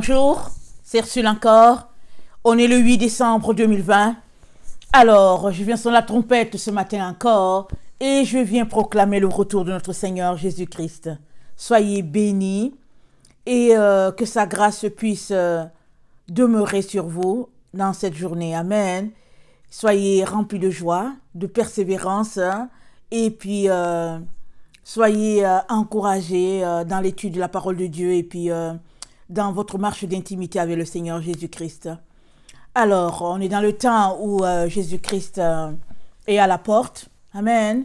Bonjour, c'est Ursule encore. On est le 8 décembre 2020. Alors, je viens sur la trompette ce matin encore et je viens proclamer le retour de notre Seigneur Jésus-Christ. Soyez bénis et euh, que sa grâce puisse euh, demeurer sur vous dans cette journée. Amen. Soyez remplis de joie, de persévérance hein, et puis euh, soyez encouragés dans l'étude de la parole de Dieu et puis dans votre marche d'intimité avec le Seigneur Jésus-Christ. Alors, on est dans le temps où euh, Jésus-Christ euh, est à la porte. Amen.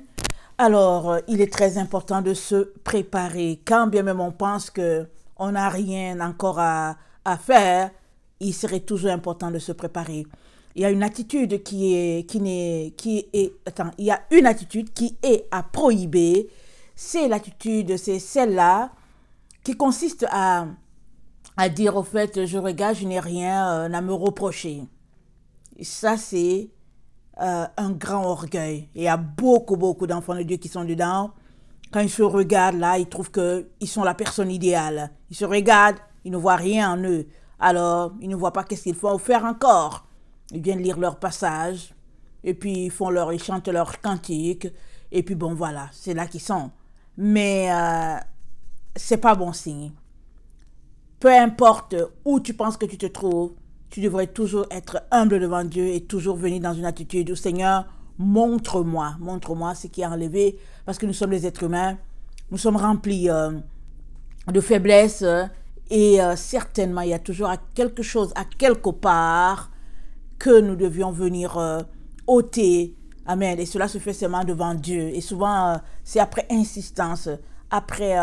Alors, euh, il est très important de se préparer. Quand bien même on pense que on n'a rien encore à, à, faire, il serait toujours important de se préparer. Il y a une attitude qui est qui n'est qui est attends, il y a une attitude qui est à prohiber. C'est l'attitude, c'est celle-là qui consiste à à dire au fait je regarde, je n'ai rien à euh, me reprocher. Et ça c'est euh, un grand orgueil. il y a beaucoup beaucoup d'enfants de Dieu qui sont dedans. Quand ils se regardent là, ils trouvent qu'ils sont la personne idéale. Ils se regardent, ils ne voient rien en eux. Alors ils ne voient pas qu'est-ce qu'il faut faire encore. Ils viennent lire leur passage et puis ils font leur, ils chantent leur cantique et puis bon voilà, c'est là qu'ils sont. Mais euh, c'est pas bon signe peu importe où tu penses que tu te trouves, tu devrais toujours être humble devant Dieu et toujours venir dans une attitude où Seigneur, montre-moi, montre-moi ce qui est enlevé, parce que nous sommes les êtres humains, nous sommes remplis euh, de faiblesses euh, et euh, certainement il y a toujours quelque chose, à quelque part que nous devions venir ôter. Amen. Et cela se fait seulement devant Dieu. Et souvent, c'est après insistance, après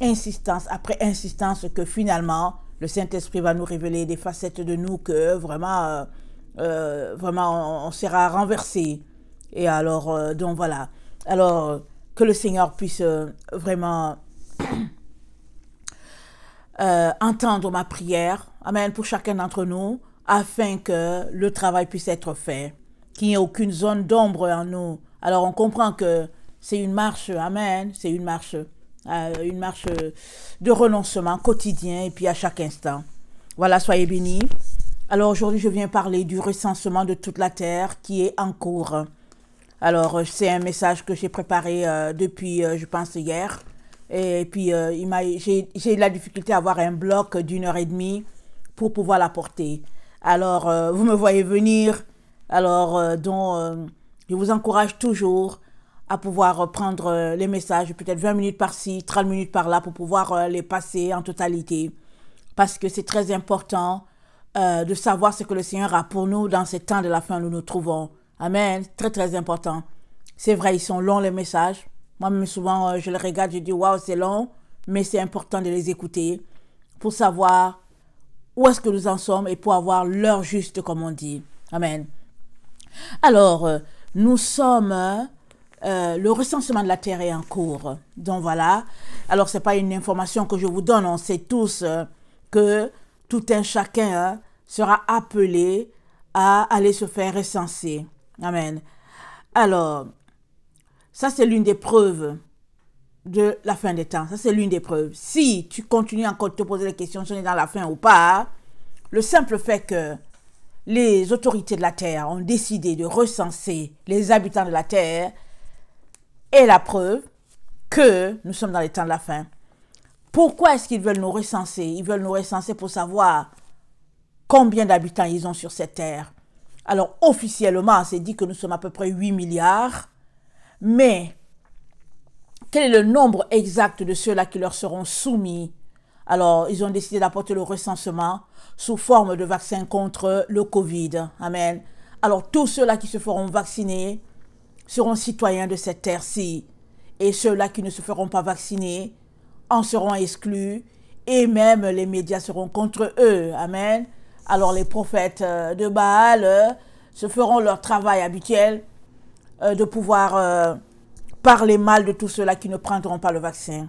insistance après insistance que finalement, le Saint-Esprit va nous révéler des facettes de nous que vraiment, euh, euh, vraiment on, sera renversé. Et alors, euh, donc voilà. Alors, que le Seigneur puisse vraiment entendre ma prière. Amen. Pour chacun d'entre nous, afin que le travail puisse être fait. Qu'il n'y ait aucune zone d'ombre en nous. Alors, on comprend que c'est une marche. Amen. C'est une marche une marche euh, de renoncement quotidien et puis à chaque instant. Voilà, soyez bénis. Alors aujourd'hui, je viens parler du recensement de toute la terre qui est en cours. Alors, euh, c'est un message que j'ai préparé euh, depuis, je pense, hier. Et puis, euh, j'ai eu la difficulté à avoir un bloc d'une heure et demie pour pouvoir l'apporter. Alors, vous me voyez venir. Alors, donc, je vous encourage toujours à pouvoir euh, prendre euh, les messages, peut-être 20 minutes par-ci, 30 minutes par-là, pour pouvoir euh, les passer en totalité. Parce que c'est très important euh, de savoir ce que le Seigneur a pour nous dans ces temps de la fin où nous nous trouvons. Amen. Très, très important. C'est vrai, ils sont longs les messages. Moi-même, souvent, je les regarde, je dis, waouh, c'est long, mais c'est important de les écouter pour savoir où est-ce que nous en sommes et pour avoir l'heure juste, comme on dit. Amen. Alors, nous sommes euh, le recensement de la terre est en cours. Donc voilà. Alors, ce n'est pas une information que je vous donne. On sait tous euh, que tout un chacun euh, sera appelé à aller se faire recenser. Amen. Alors, ça, c'est l'une des preuves de la fin des temps. Ça, c'est l'une des preuves. Si tu continues encore de te poser des questions, si on est dans la fin ou pas, le simple fait que les autorités de la Terre ont décidé de recenser les habitants de la Terre, est la preuve que nous sommes dans les temps de la fin. Pourquoi est-ce qu'ils veulent nous recenser Ils veulent nous recenser pour savoir combien d'habitants ils ont sur cette terre. Alors officiellement, c'est dit que nous sommes à peu près 8 milliards, mais quel est le nombre exact de ceux-là qui leur seront soumis Alors, ils ont décidé d'apporter le recensement sous forme de vaccin contre le Covid. Amen. Alors, tous ceux-là qui se feront vacciner, seront citoyens de cette terre-ci, et ceux-là qui ne se feront pas vacciner en seront exclus, et même les médias seront contre eux. Amen. Alors les prophètes euh, de Baal euh, se feront leur travail habituel euh, de pouvoir parler mal de tous ceux-là qui ne prendront pas le vaccin.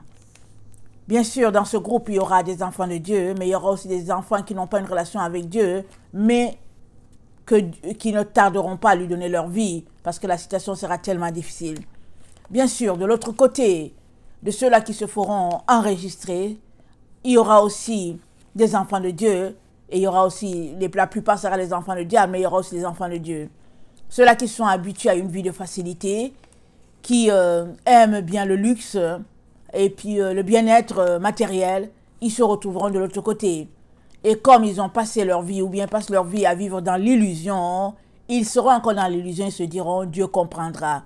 Bien sûr, dans ce groupe, il y aura des enfants de Dieu, mais il y aura aussi des enfants qui n'ont pas une relation avec Dieu, mais qui ne tarderont pas à lui donner leur vie, parce que la situation sera tellement difficile. Bien sûr, de l'autre côté, de ceux-là qui se feront enregistrer, il y aura aussi des enfants de Dieu, et il y aura aussi, la plupart sera les enfants de diable, mais il y aura aussi les enfants de Dieu. Ceux-là qui sont habitués à une vie de facilité, qui euh, aiment bien le luxe et puis euh, le bien-être euh, matériel, ils se retrouveront de l'autre côté. Et comme ils ont passé leur vie ou bien passent leur vie à vivre dans l'illusion, ils seront encore dans l'illusion et se diront Dieu comprendra.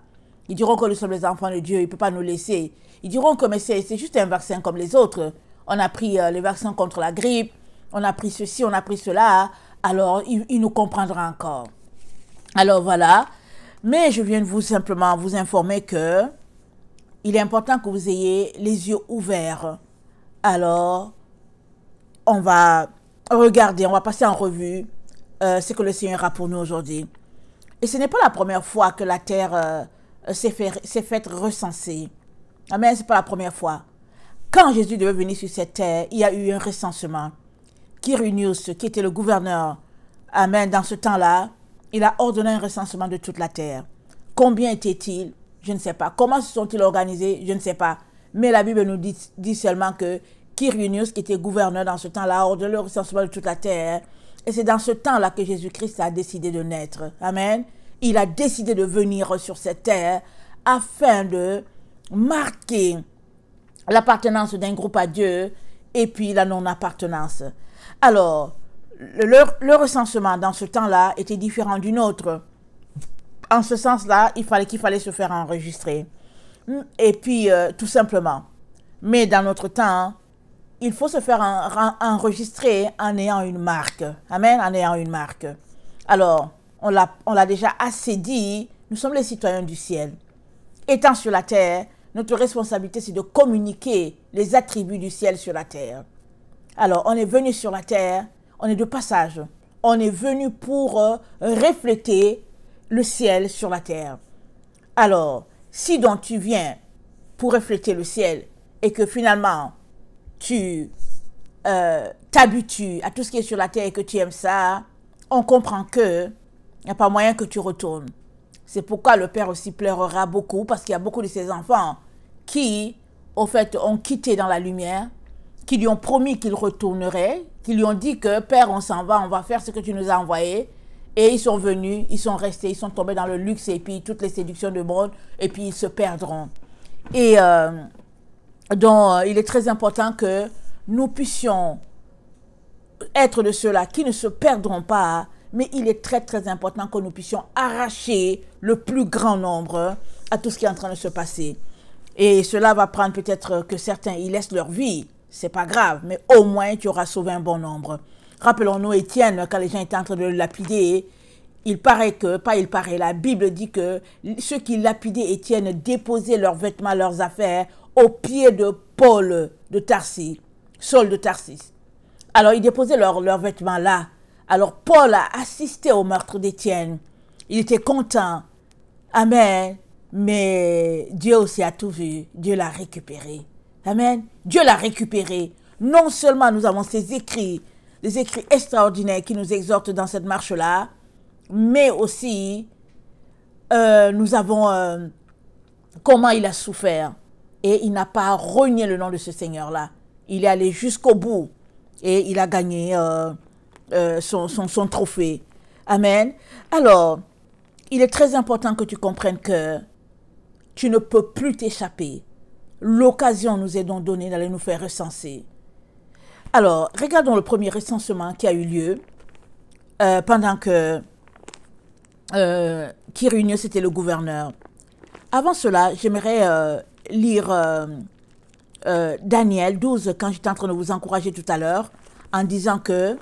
Ils diront que nous sommes les enfants de Dieu, il ne peut pas nous laisser. Ils diront que c'est juste un vaccin comme les autres. On a pris le euh, les vaccins contre la grippe, on a pris ceci, on a pris cela. Alors il, nous comprendra encore. Alors voilà. Mais je viens de vous simplement vous informer que il est important que vous ayez les yeux ouverts. Alors, on va Regardez, on va passer en revue euh, ce que le Seigneur a pour nous aujourd'hui. Et ce n'est pas la première fois que la terre euh, s'est faite fait recenser. Amen, ah, ce n'est pas la première fois. Quand Jésus devait venir sur cette terre, il y a eu un recensement. Quirinius, qui était le gouverneur, Amen, dans ce temps-là, il a ordonné un recensement de toute la terre. Combien étaient-ils Je ne sais pas. Comment se sont-ils organisés Je ne sais pas. Mais la Bible nous dit, dit seulement que Quirinius, qui était gouverneur dans ce temps-là, hors de le recensement de toute la terre. Hein. Et c'est dans ce temps-là que Jésus-Christ a décidé de naître. Amen. Il a décidé de venir sur cette terre hein, afin de marquer l'appartenance d'un groupe à Dieu et puis la non-appartenance. Alors, le, recensement dans ce temps-là était différent d'une autre. En ce sens-là, il fallait qu'il fallait se faire enregistrer. Et puis, euh, tout simplement. Mais dans notre temps, il faut se faire enregistrer en ayant une marque. Amen, en ayant une marque. Alors, on l'a déjà assez dit, nous sommes les citoyens du ciel. Étant sur la terre, notre responsabilité, c'est de communiquer les attributs du ciel sur la terre. Alors, on est venu sur la terre, on est de passage. On est venu pour euh, refléter le ciel sur la terre. Alors, si donc tu viens pour refléter le ciel et que finalement tu euh, t'habitues à tout ce qui est sur la terre et que tu aimes ça, on comprend que il n'y a pas moyen que tu retournes. C'est pourquoi le père aussi pleurera beaucoup parce qu'il y a beaucoup de ses enfants qui, au fait, ont quitté dans la lumière, qui lui ont promis qu'ils retourneraient, qui lui ont dit que père, on s'en va, on va faire ce que tu nous as envoyé. Et ils sont venus, ils sont restés, ils sont tombés dans le luxe et puis toutes les séductions du monde et puis ils se perdront. Et euh, donc, euh, il est très important que nous puissions être de ceux-là qui ne se perdront pas, mais il est très très important que nous puissions arracher le plus grand nombre à tout ce qui est en train de se passer. Et cela va prendre peut-être que certains y laissent leur vie, c'est pas grave, mais au moins tu auras sauvé un bon nombre. Rappelons-nous Étienne, quand les gens étaient en train de lapider, il paraît que, pas il paraît, la Bible dit que ceux qui lapidaient Étienne déposaient leurs vêtements, leurs affaires au pied de Paul de Tarsis, sol de Tarsis. Alors ils déposaient leurs vêtements là. Alors Paul a assisté au meurtre d'Étienne. Il était content. Amen. Mais Dieu aussi a tout vu. Dieu l'a récupéré. Amen. Dieu l'a récupéré. Non seulement nous avons ces écrits, des écrits extraordinaires qui nous exhortent dans cette marche-là, mais aussi euh, nous avons euh, comment il a souffert et il n'a pas renié le nom de ce Seigneur-là. Il est allé jusqu'au bout et il a gagné euh, euh, son, trophée. Amen. Alors, il est très important que tu comprennes que tu ne peux plus t'échapper. L'occasion nous est donc donnée d'aller nous faire recenser. Alors, regardons le premier recensement qui a eu lieu euh, pendant que euh, Quirinius c'était le gouverneur. Avant cela, j'aimerais lire euh, euh, Daniel 12 quand j'étais en train de vous encourager tout à l'heure en disant que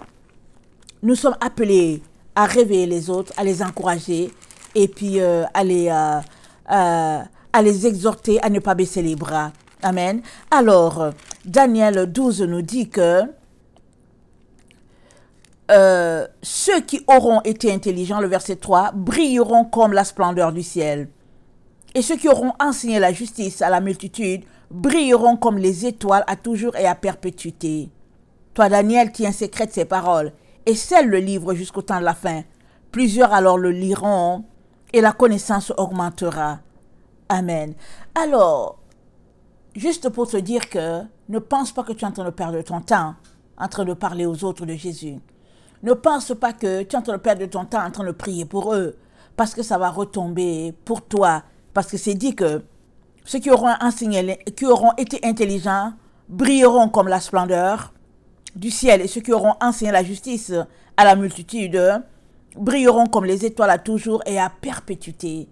nous sommes appelés à réveiller les autres, à les encourager et puis euh, à, les, à les exhorter à ne pas baisser les bras. Amen. Alors, Daniel 12 nous dit que ceux qui auront été intelligents, le verset 3, brilleront comme la splendeur du ciel et ceux qui auront enseigné la justice à la multitude brilleront comme les étoiles à toujours et à perpétuité. Toi, Daniel, tiens secrète ces paroles, et scelle le livre jusqu'au temps de la fin. Plusieurs alors le liront, et la connaissance augmentera. Amen. Alors, juste pour te dire que ne pense pas que tu es en train de perdre ton temps en train de parler aux autres de Jésus. Ne pense pas que tu es en train de perdre ton temps en train de prier pour eux, parce que ça va retomber pour toi parce que c'est dit que ceux qui auront, enseigné, qui auront été intelligents brilleront comme la splendeur du ciel et ceux qui auront enseigné la justice à la multitude brilleront comme les étoiles à toujours et à perpétuité.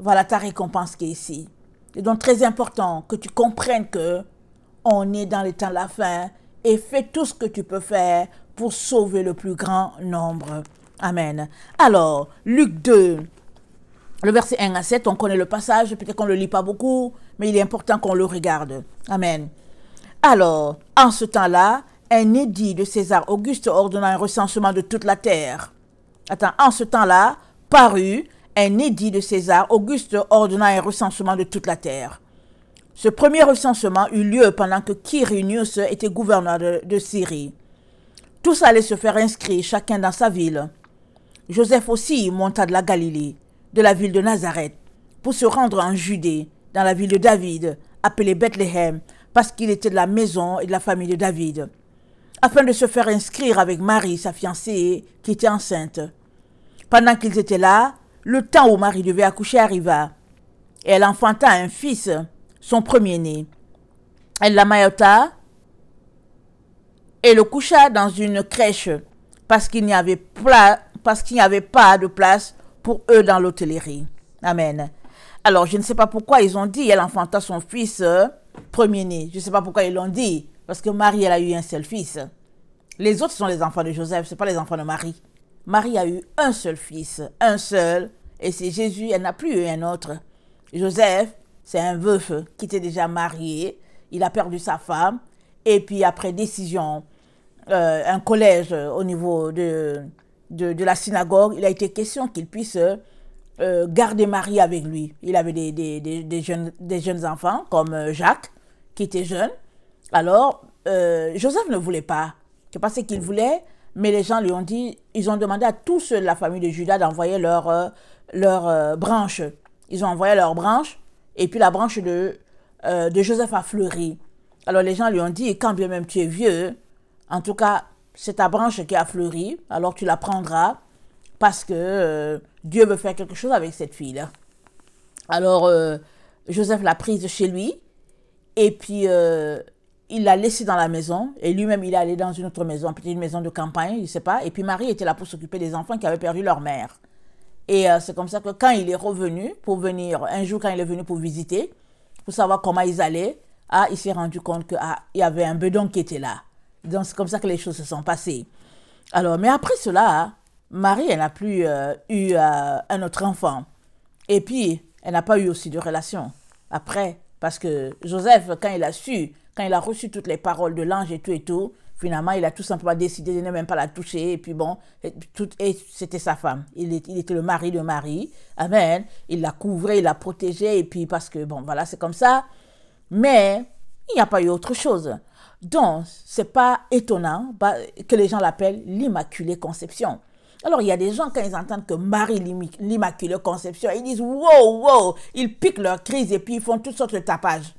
Voilà ta récompense qui est ici. C'est donc très important que tu comprennes que on est dans les temps de la fin et fais tout ce que tu peux faire pour sauver le plus grand nombre. Amen. Alors, Luc 2, le verset 1 à 7, on connaît le passage, peut-être qu'on ne le lit pas beaucoup, mais il est important qu'on le regarde. Amen. Alors, en ce temps-là, un édit de César Auguste ordonna un recensement de toute la terre. Attends, en ce temps-là, parut un édit de César Auguste ordonna un recensement de toute la terre. Ce premier recensement eut lieu pendant que Quirinius était gouverneur de, de Syrie. Tous allaient se faire inscrire, chacun dans sa ville. Joseph aussi monta de la Galilée de la ville de Nazareth pour se rendre en Judée, dans la ville de David, appelée Bethléem, parce qu'il était de la maison et de la famille de David, afin de se faire inscrire avec Marie, sa fiancée, qui était enceinte. Pendant qu'ils étaient là, le temps où Marie devait accoucher arriva, et elle enfanta un fils, son premier-né. Elle l'amaillota et le coucha dans une crèche, parce qu'il n'y avait, avait pas de place pour eux dans l'hôtellerie. Amen. Alors, je ne sais pas pourquoi ils ont dit, elle enfanta son fils euh, premier-né. Je ne sais pas pourquoi ils l'ont dit, parce que Marie, elle a eu un seul fils. Les autres sont les enfants de Joseph, ce pas les enfants de Marie. Marie a eu un seul fils, un seul, et c'est Jésus, elle n'a plus eu un autre. Joseph, c'est un veuf qui était déjà marié, il a perdu sa femme, et puis après décision, euh, un collège au niveau de, de, la synagogue, il a été question qu'il puisse euh, euh, garder Marie avec lui. Il avait des, jeunes, des jeunes enfants, comme euh, Jacques, qui était jeune. Alors, Joseph ne voulait pas. C'est pas ce qu'il voulait, mais les gens lui ont dit, ils ont demandé à tous ceux de la famille de Judas d'envoyer leur, branche. Ils ont envoyé leur branche, et puis la branche de, de Joseph a fleuri. Alors les gens lui ont dit, quand bien même tu es vieux, en tout cas, c'est ta branche qui a fleuri, alors tu la prendras parce que euh, Dieu veut faire quelque chose avec cette fille-là. Alors, euh, Joseph l'a prise chez lui et puis euh, il l'a laissée dans la maison et lui-même il est allé dans une autre maison, peut-être une maison de campagne, je ne sais pas. Et puis Marie était là pour s'occuper des enfants qui avaient perdu leur mère. Et c'est comme ça que quand il est revenu pour venir, un jour quand il est venu pour visiter, pour savoir comment ils allaient, ah, il s'est rendu compte qu'il ah, y avait un bedon qui était là. Donc c'est comme ça que les choses se sont passées. Alors, mais après cela, Marie, elle n'a plus euh, eu euh, un autre enfant. Et puis, elle n'a pas eu aussi de relation. Après, parce que Joseph, quand il a su, quand il a reçu toutes les paroles de l'ange et tout et tout, finalement, il a tout simplement décidé de ne même pas la toucher. Et puis bon, et, c'était sa femme. Il, était le mari de Marie. Amen. Il la couvrait, il la protégeait. Et puis parce que, bon, voilà, c'est comme ça. Mais il n'y a pas eu autre chose. Donc, c'est pas étonnant bah, que les gens l'appellent l'Immaculée Conception. Alors, il y a des gens, quand ils entendent que Marie, l'Immaculée Conception, ils disent wow, wow, ils piquent leur crise et puis ils font toutes sortes de tapages.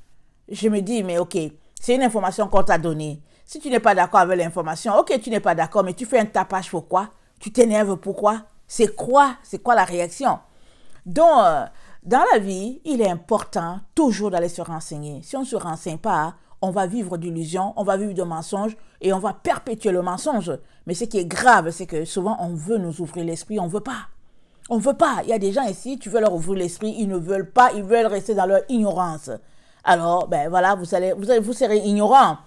Je me dis, mais ok, c'est une information qu'on t'a donnée. Si tu n'es pas d'accord avec l'information, ok, tu n'es pas d'accord, mais tu fais un tapage pour quoi Tu t'énerves pourquoi C'est quoi C'est quoi la réaction Donc, euh, dans la vie, il est important toujours d'aller se renseigner. Si on ne se renseigne pas, on va vivre d'illusions, on va vivre de mensonges et on va perpétuer le mensonge. Mais ce qui est grave, c'est que souvent on veut nous ouvrir l'esprit, on veut pas. On ne veut pas. Il y a des gens ici, tu veux leur ouvrir l'esprit, ils ne veulent pas, ils veulent rester dans leur ignorance. Alors, ben voilà, vous allez, vous, vous serez ignorant.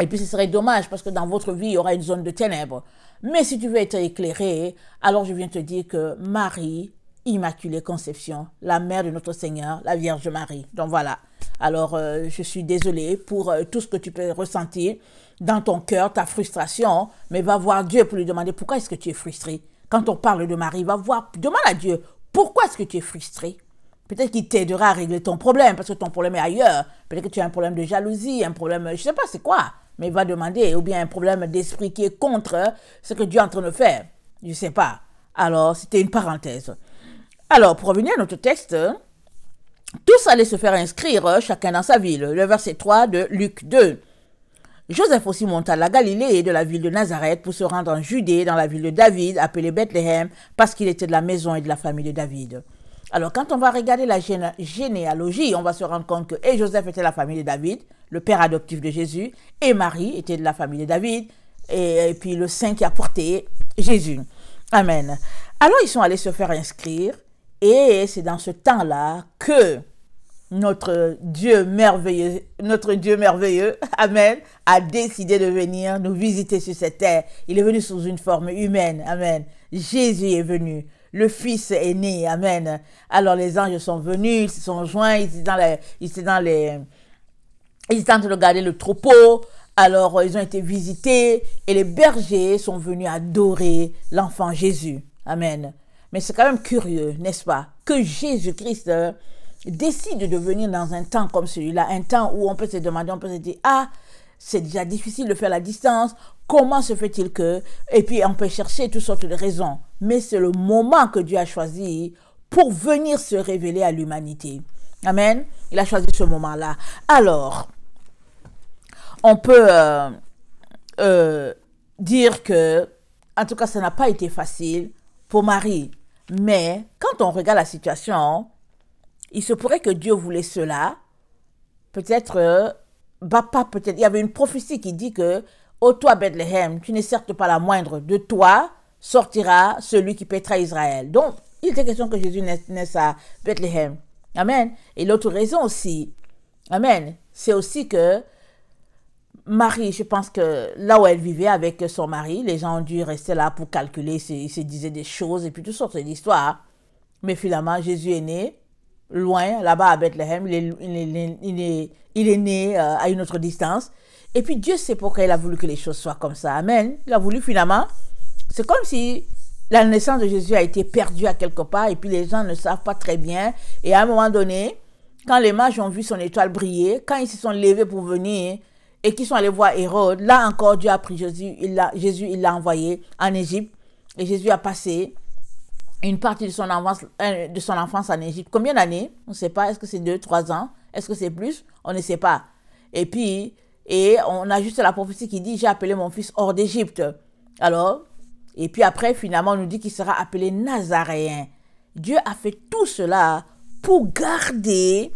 Et puis ce serait dommage parce que dans votre vie, il y aura une zone de ténèbres. Mais si tu veux être éclairé, alors je viens te dire que Marie, Immaculée Conception, la mère de notre Seigneur, la Vierge Marie. Donc voilà. Alors, euh, je suis désolée pour euh, tout ce que tu peux ressentir dans ton cœur, ta frustration, mais va voir Dieu pour lui demander pourquoi est-ce que tu es frustré. Quand on parle de Marie, va voir, demande à Dieu pourquoi est-ce que tu es frustré. Peut-être qu'il t'aidera à régler ton problème parce que ton problème est ailleurs. Peut-être que tu as un problème de jalousie, un problème, je ne sais pas c'est quoi, mais va demander, ou bien un problème d'esprit qui est contre euh, ce que Dieu est en train de faire. Je ne sais pas. Alors, c'était une parenthèse. Alors, pour revenir à notre texte, hein, tous allaient se faire inscrire, euh, chacun dans sa ville. Le verset 3 de Luc 2. Joseph aussi monta de la Galilée et de la ville de Nazareth pour se rendre en Judée, dans la ville de David, appelée Bethléem, parce qu'il était de la maison et de la famille de David. Alors, quand on va regarder la généalogie, on va se rendre compte que et Joseph était de la famille de David, le père adoptif de Jésus, et Marie était de la famille de David, et puis le saint qui a porté Jésus. Amen. Alors, ils sont allés se faire inscrire, et c'est dans ce temps-là que notre Dieu merveilleux, notre Dieu merveilleux, Amen, a décidé de venir nous visiter sur cette terre. Il est venu sous une forme humaine, Amen. Jésus est venu. Le Fils est né, Amen. Alors les anges sont venus, ils se sont joints, ils étaient dans les, ils étaient dans les, ils étaient en train de garder le troupeau. Alors ils ont été visités et les bergers sont venus adorer l'enfant Jésus. Amen. Mais c'est quand même curieux, n'est-ce pas, que Jésus-Christ euh, décide de venir dans un temps comme celui-là, un temps où on peut se demander, on peut se dire, ah, c'est déjà difficile de faire la distance, comment se fait-il que... Et puis on peut chercher toutes sortes de raisons, mais c'est le moment que Dieu a choisi pour venir se révéler à l'humanité. Amen. Il a choisi ce moment-là. Alors, on peut euh, euh, dire que, en tout cas, ça n'a pas été facile pour Marie. Mais quand on regarde la situation, il se pourrait que Dieu voulait cela. Peut-être, euh, bah peut-être. Il y avait une prophétie qui dit que, ô toi Bethléem, tu n'es certes pas la moindre, de toi sortira celui qui pètera Israël. Donc, il était question que Jésus naisse à Bethléem. Amen. Et l'autre raison aussi, Amen, c'est aussi que Marie, je pense que là où elle vivait avec son mari, les gens ont dû rester là pour calculer, ils se disaient des choses et puis toutes sortes d'histoires. Hein. Mais finalement, Jésus est né loin, là-bas à Bethléem. Il est, né à une autre distance. Et puis Dieu sait pourquoi il a voulu que les choses soient comme ça. Amen. Il a voulu finalement. C'est comme si la naissance de Jésus a été perdue à quelque part et puis les gens ne savent pas très bien. Et à un moment donné, quand les mages ont vu son étoile briller, quand ils se sont levés pour venir et qui sont allés voir Hérode, là encore Dieu a pris Jésus, il a, Jésus il l'a envoyé en Égypte et Jésus a passé une partie de son, enfance, euh, de son enfance en Égypte. Combien d'années On ne sait pas. Est-ce que c'est 2, 3 ans Est-ce que c'est plus On ne sait pas. Et puis, et on a juste la prophétie qui dit, j'ai appelé mon fils hors d'Égypte. Alors, et puis après, finalement, on nous dit qu'il sera appelé Nazaréen. Dieu a fait tout cela pour garder,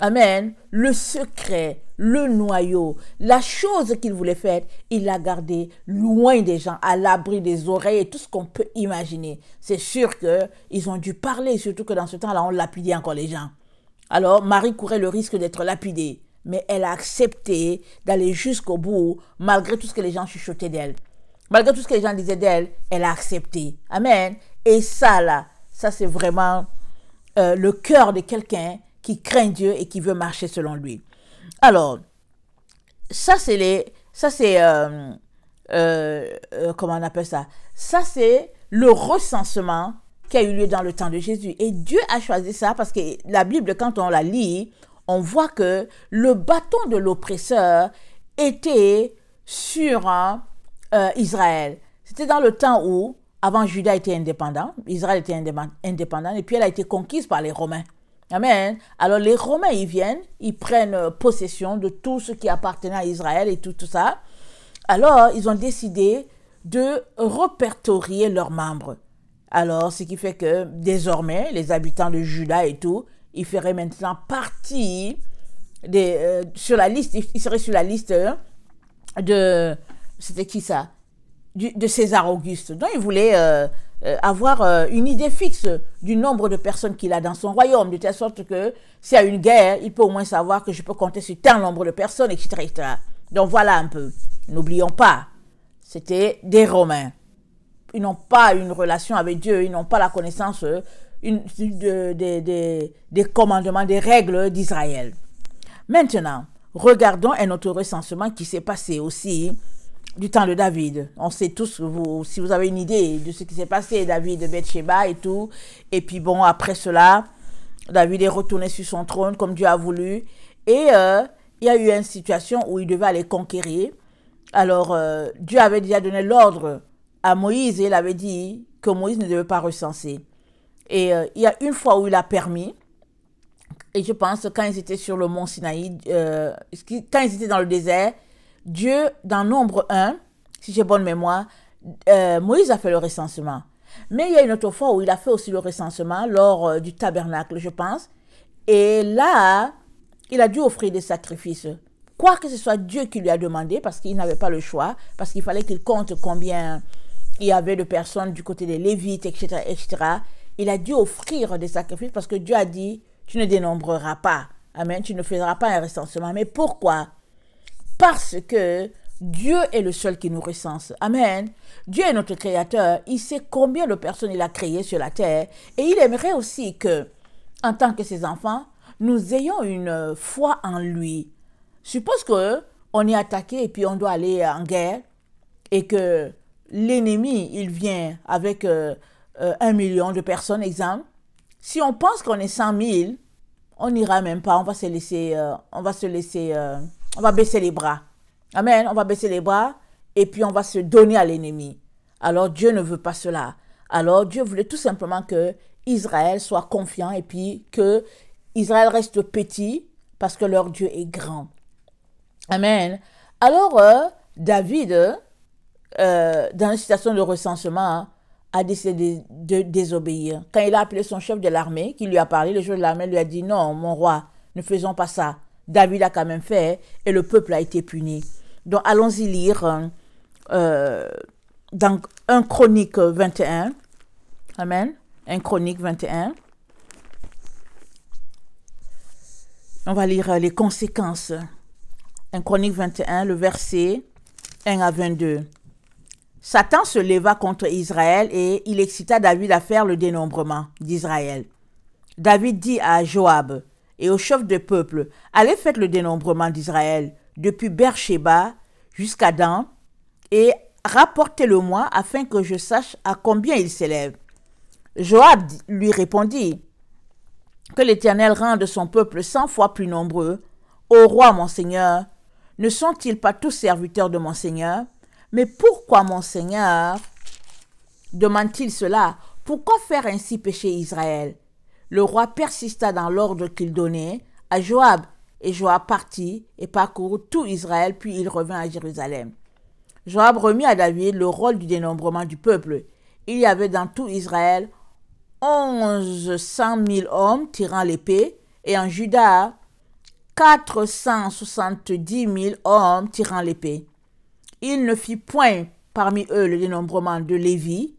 Amen, le secret, le noyau, la chose qu'il voulait faire, il l'a gardé loin des gens, à l'abri des oreilles et tout ce qu'on peut imaginer. C'est sûr que ils ont dû parler, surtout que dans ce temps-là, on lapidait encore les gens. Alors Marie courait le risque d'être lapidée, mais elle a accepté d'aller jusqu'au bout, malgré tout ce que les gens chuchotaient d'elle. Malgré tout ce que les gens disaient d'elle, elle a accepté. Amen. Et ça, là, ça c'est vraiment euh, le cœur de quelqu'un qui craint Dieu et qui veut marcher selon lui. Alors, ça, c'est les. Ça, c'est. Euh, euh, euh, comment on appelle ça Ça, c'est le recensement qui a eu lieu dans le temps de Jésus. Et Dieu a choisi ça parce que la Bible, quand on la lit, on voit que le bâton de l'oppresseur était sur Israël. C'était dans le temps où, avant Juda était indépendant, Israël était indépendant, et puis elle a été conquise par les Romains. Amen. Alors les Romains, ils viennent, ils prennent euh, possession de tout ce qui appartenait à Israël et tout, ça. Alors, ils ont décidé de repertorier leurs membres. Alors, ce qui fait que désormais, les habitants de Juda et tout, ils feraient maintenant partie des, euh, sur la liste, ils seraient sur la liste hein, de, c'était qui ça de César Auguste. Donc il voulait euh, euh, avoir euh, une idée fixe du nombre de personnes qu'il a dans son royaume, de telle sorte que s'il y a une guerre, il peut au moins savoir que je peux compter sur tant nombre de personnes, etc. Donc voilà un peu. N'oublions pas, c'était des Romains. Ils n'ont pas une relation avec Dieu, ils n'ont pas la connaissance des commandements, des règles d'Israël. Maintenant, regardons un autre recensement qui s'est passé aussi du temps de David. On sait tous, vous, si vous avez une idée de ce qui s'est passé, David de sheba et tout. Et puis bon, après cela, David est retourné sur son trône comme Dieu a voulu. Et euh, il y a eu une situation où il devait aller conquérir. Alors, euh, Dieu avait déjà donné l'ordre à Moïse et il avait dit que Moïse ne devait pas recenser. Et euh, il y a une fois où il a permis, et je pense quand ils étaient sur le mont Sinaï, quand ils étaient dans le désert, Dieu, dans Nombre 1, si j'ai bonne mémoire, euh, Moïse a fait le recensement. Mais il y a une autre fois où il a fait aussi le recensement lors euh, du tabernacle, je pense. Et là, il a dû offrir des sacrifices. Quoi que ce soit Dieu qui lui a demandé, parce qu'il n'avait pas le choix, parce qu'il fallait qu'il compte combien il y avait de personnes du côté des Lévites, etc., etc. Il a dû offrir des sacrifices parce que Dieu a dit, tu ne dénombreras pas. Amen, tu ne feras pas un recensement. Mais pourquoi parce que Dieu est le seul qui nous recense. Amen. Dieu est notre créateur. Il sait combien de personnes il a créées sur la terre. Et il aimerait aussi que, en tant que ses enfants, nous ayons une foi en lui. Suppose que on est attaqué et puis on doit aller en guerre et que l'ennemi, il vient avec euh, euh, un million de personnes, exemple. Si on pense qu'on est 100 000, on n'ira même pas, on va se laisser, euh, on va se laisser on va baisser les bras. Amen. On va baisser les bras et puis on va se donner à l'ennemi. Alors Dieu ne veut pas cela. Alors Dieu voulait tout simplement que Israël soit confiant et puis que Israël reste petit parce que leur Dieu est grand. Amen. Alors euh, David, euh, dans une situation de recensement, a décidé de désobéir. Quand il a appelé son chef de l'armée, qui lui a parlé, le chef de l'armée lui a dit non, mon roi, ne faisons pas ça. David a quand même fait et le peuple a été puni. Donc allons-y lire euh, euh, dans 1 Chronique 21. Amen. 1 Chronique 21. On va lire euh, les conséquences. 1 Chronique 21, le verset 1 à 22. Satan se leva contre Israël et il excita David à faire le dénombrement d'Israël. David dit à Joab, et aux chef de peuple, allez faites le dénombrement d'Israël, depuis Beersheba jusqu'à Dan, et rapportez-le-moi afin que je sache à combien il s'élève. Joab lui répondit, Que l'Éternel rende son peuple cent fois plus nombreux. Ô roi mon Seigneur, ne sont-ils pas tous serviteurs de mon Seigneur Mais pourquoi mon Seigneur demande-t-il cela Pourquoi faire ainsi pécher Israël le roi persista dans l'ordre qu'il donnait à Joab, et Joab partit et parcourut tout Israël, puis il revint à Jérusalem. Joab remit à David le rôle du dénombrement du peuple. Il y avait dans tout Israël onze cent mille hommes tirant l'épée, et en Juda quatre cent soixante-dix mille hommes tirant l'épée. Il ne fit point parmi eux le dénombrement de Lévi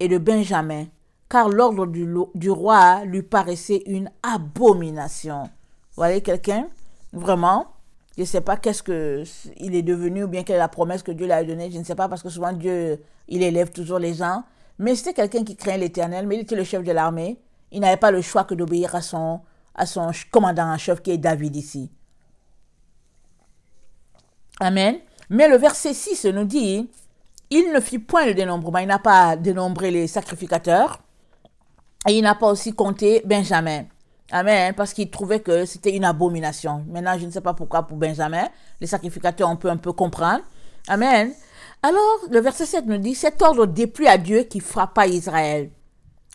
et de Benjamin, car l'ordre du, roi lui paraissait une abomination. Vous voyez quelqu'un Vraiment Je ne sais pas qu'est-ce qu'il est devenu ou bien quelle est la promesse que Dieu lui a donnée, je ne sais pas, parce que souvent Dieu, il élève toujours les gens. Mais c'était quelqu'un qui craignait l'Éternel, mais il était le chef de l'armée. Il n'avait pas le choix que d'obéir à son, à son commandant en chef qui est David ici. Amen. Mais le verset 6 nous dit, il ne fit point le dénombrement, il n'a pas dénombré les sacrificateurs, et il n'a pas aussi compté Benjamin. Amen. Parce qu'il trouvait que c'était une abomination. Maintenant, je ne sais pas pourquoi pour Benjamin. Les sacrificateurs, on peut un peu comprendre. Amen. Alors, le verset 7 nous dit, cet ordre déplut à Dieu qui frappa Israël.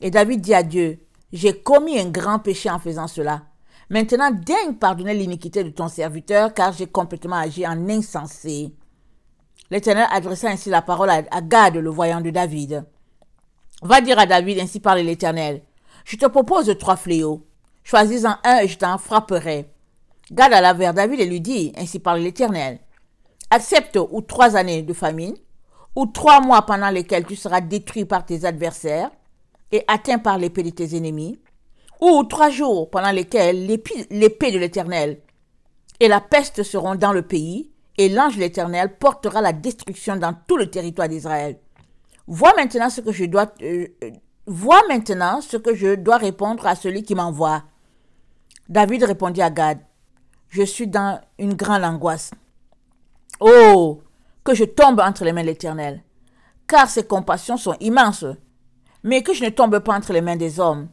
Et David dit à Dieu, j'ai commis un grand péché en faisant cela. Maintenant, daigne pardonner l'iniquité de ton serviteur, car j'ai complètement agi en insensé. L'Éternel adressa ainsi la parole à Gad, le voyant de David. Va dire à David, ainsi parle l'Éternel, je te propose trois fléaux. Choisis-en un et je t'en frapperai. à la vers David et lui dit, ainsi parle l'Éternel, accepte ou trois années de famine, ou trois mois pendant lesquels tu seras détruit par tes adversaires et atteint par l'épée de tes ennemis, ou trois jours pendant lesquels l'épée de l'Éternel et la peste seront dans le pays, et l'ange de l'Éternel portera la destruction dans tout le territoire d'Israël. Vois maintenant ce que je dois, euh, euh, vois maintenant ce que je dois répondre à celui qui m'envoie. David répondit à Gad, je suis dans une grande angoisse. Oh, que je tombe entre les mains de l'Éternel, car ses compassions sont immenses, mais que je ne tombe pas entre les mains des hommes.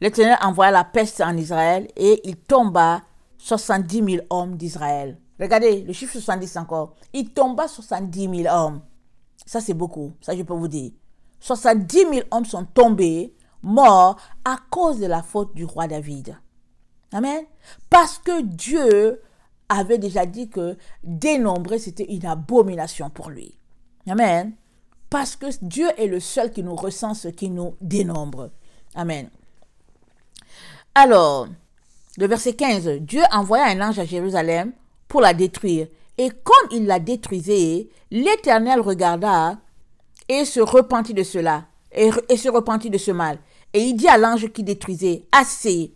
L'Éternel envoya la peste en Israël et il tomba 70 000 hommes d'Israël. Regardez le chiffre 70 encore. Il tomba 70 000 hommes. Ça, c'est beaucoup. Ça, je peux vous dire. 70 000 hommes sont tombés, morts, à cause de la faute du roi David. Amen. Parce que Dieu avait déjà dit que dénombrer, c'était une abomination pour lui. Amen. Parce que Dieu est le seul qui nous recense, qui nous dénombre. Amen. Alors, le verset 15, Dieu envoya un ange à Jérusalem pour la détruire. Et comme il la détruisait, l'Éternel regarda et se repentit de cela, et, se repentit de ce mal. Et il dit à l'ange qui détruisait, assez,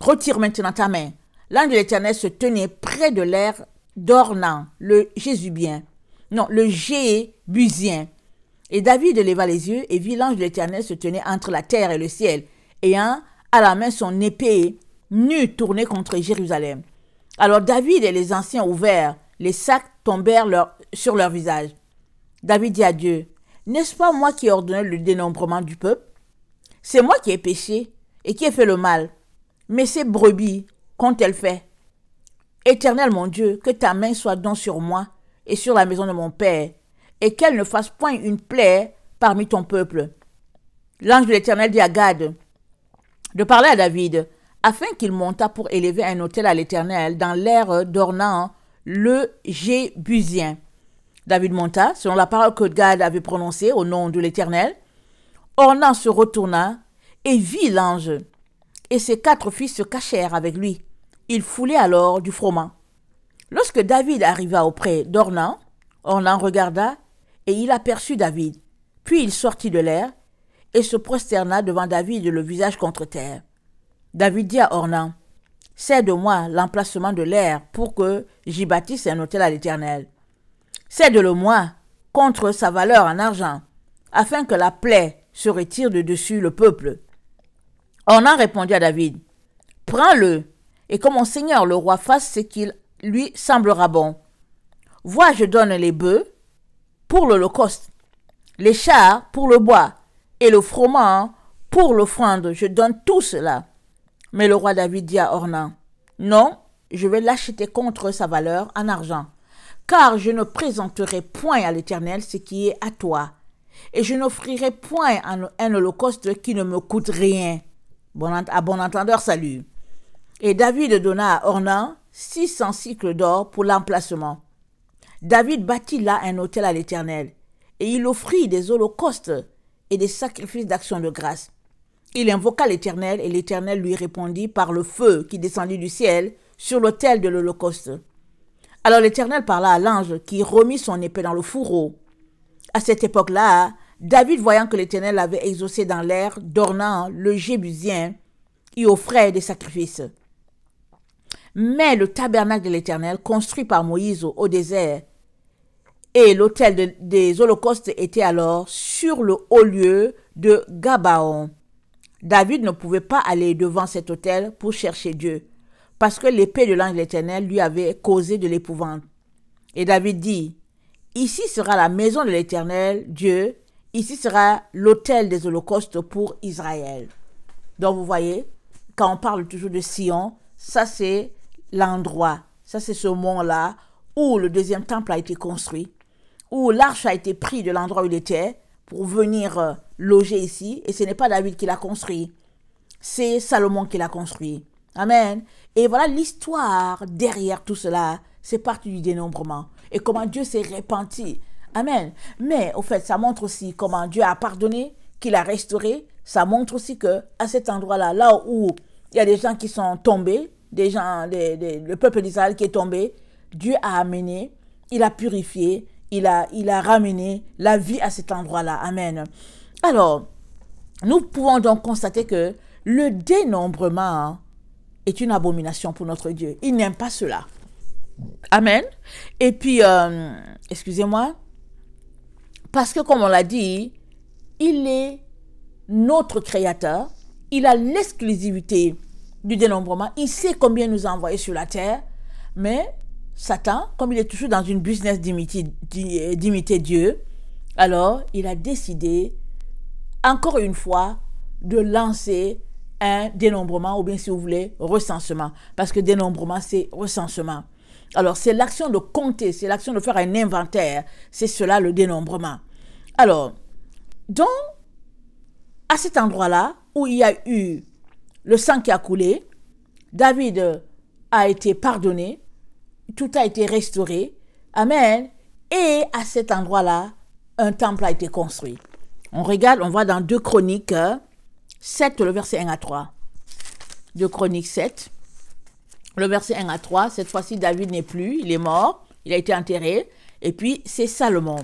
retire maintenant ta main. L'ange de l'Éternel se tenait près de l'air d'Ornan, le Jésubien, non, le Jébusien. Et David leva les yeux et vit l'ange de l'Éternel se tenait entre la terre et le ciel, ayant à la main son épée nue tournée contre Jérusalem. Alors David et les anciens ouverts les sacs tombèrent sur leur visage. David dit à Dieu, N'est-ce pas moi qui ai ordonné le dénombrement du peuple C'est moi qui ai péché et qui ai fait le mal. Mais ces brebis, qu'ont-elles fait Éternel mon Dieu, que ta main soit donc sur moi et sur la maison de mon Père, et qu'elle ne fasse point une plaie parmi ton peuple. L'ange de l'Éternel dit à Gad de parler à David, afin qu'il montât pour élever un hôtel à l'Éternel dans l'air d'Ornan le Jébusien. David monta, selon la parole que Gad avait prononcée au nom de l'Éternel. Ornan se retourna et vit l'ange, et ses quatre fils se cachèrent avec lui. Il foulait alors du froment. Lorsque David arriva auprès d'Ornan, Ornan regarda, et il aperçut David. Puis il sortit de l'air, et se prosterna devant David le visage contre terre. David dit à Ornan, c'est de moi l'emplacement de l'air pour que j'y bâtisse un hôtel à l'Éternel. C'est de le moi contre sa valeur en argent, afin que la plaie se retire de dessus le peuple. On a répondu à David, Prends-le, et que mon seigneur le roi fasse ce qu'il lui semblera bon. Vois, je donne les bœufs pour l'holocauste, les chars pour le bois, et le froment pour l'offrande. Je donne tout cela. Mais le roi David dit à Ornan, Non, je vais l'acheter contre sa valeur en argent, car je ne présenterai point à l'Éternel ce qui est à toi, et je n'offrirai point un holocauste qui ne me coûte rien. Bon, à bon entendeur, salut. Et David donna à Ornan 600 cycles d'or pour l'emplacement. David bâtit là un hôtel à l'Éternel, et il offrit des holocaustes et des sacrifices d'action de grâce. Il invoqua l'Éternel et l'Éternel lui répondit par le feu qui descendit du ciel sur l'autel de l'Holocauste. Alors l'Éternel parla à l'ange qui remit son épée dans le fourreau. À cette époque-là, David, voyant que l'Éternel avait exaucé dans l'air, d'ornant le Jébusien, y offrait des sacrifices. Mais le tabernacle de l'Éternel, construit par Moïse au, désert, et l'autel des holocaustes était alors sur le haut lieu de Gabaon. David ne pouvait pas aller devant cet hôtel pour chercher Dieu, parce que l'épée de l'ange l'Éternel lui avait causé de l'épouvante. Et David dit, Ici sera la maison de l'Éternel, Dieu, ici sera l'hôtel des holocaustes pour Israël. Donc vous voyez, quand on parle toujours de Sion, ça c'est l'endroit, ça c'est ce mont-là où le deuxième temple a été construit, où l'arche a été prise de l'endroit où il était pour venir euh, loger ici. Et ce n'est pas David qui l'a construit, c'est Salomon qui l'a construit. Amen. Et voilà l'histoire derrière tout cela. C'est parti du dénombrement. Et comment Dieu s'est repenti. Amen. Mais au fait, ça montre aussi comment Dieu a pardonné, qu'il a restauré. Ça montre aussi que à cet endroit-là, là où il y a des gens qui sont tombés, des gens, le peuple d'Israël qui est tombé, Dieu a amené, il a purifié, il a, il a ramené la vie à cet endroit-là. Amen. Alors, nous pouvons donc constater que le dénombrement est une abomination pour notre Dieu. Il n'aime pas cela. Amen. Et puis, euh, excusez-moi, parce que comme on l'a dit, il est notre créateur. Il a l'exclusivité du dénombrement. Il sait combien nous a envoyés sur la terre. Mais Satan, comme il est toujours dans une business d'imiter Dieu, alors il a décidé, encore une fois, de lancer un dénombrement, ou bien si vous voulez, recensement. Parce que dénombrement, c'est recensement. Alors c'est l'action de compter, c'est l'action de faire un inventaire. C'est cela le dénombrement. Alors, donc, à cet endroit-là, où il y a eu le sang qui a coulé, David a été pardonné, tout a été restauré. Amen. Et à cet endroit-là, un temple a été construit. On regarde, on voit dans 2 Chroniques 7, euh, le verset 1 à 3. 2 Chroniques 7, le verset 1 à 3. Cette fois-ci, David n'est plus, il est mort, il a été enterré. Et puis, c'est Salomon.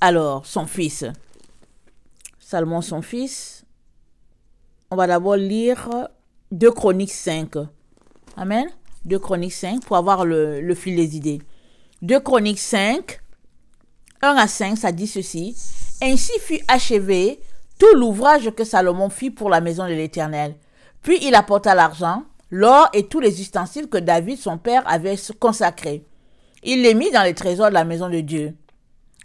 Alors, son fils. Salomon, son fils. On va d'abord lire 2 Chroniques 5. Amen. 2 Chroniques 5 pour avoir le, fil des idées. 2 Chroniques 5, 1 à 5, ça dit ceci. Ainsi fut achevé tout l'ouvrage que Salomon fit pour la maison de l'Éternel. Puis il apporta l'argent, l'or et tous les ustensiles que David, son père, avait consacrés. Il les mit dans les trésors de la maison de Dieu.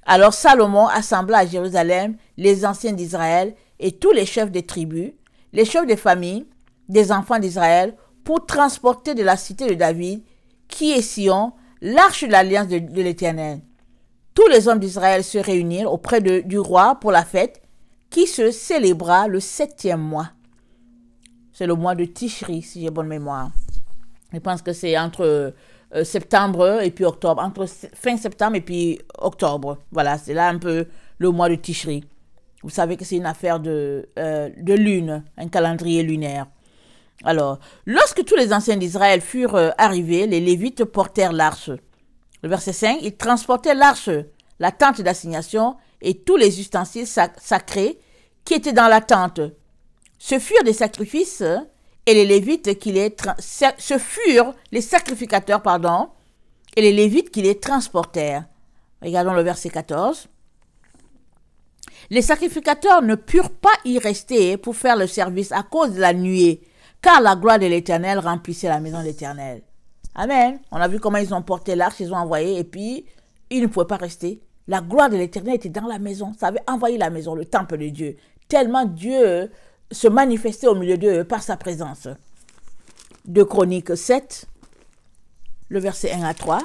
Alors Salomon assembla à Jérusalem les anciens d'Israël et tous les chefs des tribus, les chefs des familles, des enfants d'Israël, pour transporter de la cité de David, qui est Sion, l'arche de l'alliance de, l'Éternel. Tous les hommes d'Israël se réunirent auprès du roi pour la fête, qui se célébra le septième mois. C'est le mois de Tishri, si j'ai bonne mémoire. Je pense que c'est entre euh, septembre et puis octobre, entre fin septembre et puis octobre. Voilà, c'est là un peu le mois de Tishri. Vous savez que c'est une affaire de, euh, de lune, un calendrier lunaire. Alors, lorsque tous les anciens d'Israël furent euh, arrivés, les Lévites portèrent l'arche. Le verset 5, ils transportaient l'arche, la tente d'assignation et tous les ustensiles sacrés qui étaient dans la tente. Ce furent des sacrifices euh, et les Lévites qui les ce furent les sacrificateurs pardon et les Lévites qui les transportèrent. Regardons le verset 14. Les sacrificateurs ne purent pas y rester pour faire le service à cause de la nuée car la gloire de l'Éternel remplissait la maison de l'Éternel. Amen. On a vu comment ils ont porté l'arche, ils ont envoyé, et puis ils ne pouvaient pas rester. La gloire de l'Éternel était dans la maison. Ça avait envoyé la maison, le temple de Dieu. Tellement Dieu se manifestait au milieu d'eux par sa présence. De Chronique 7, le verset 1 à 3.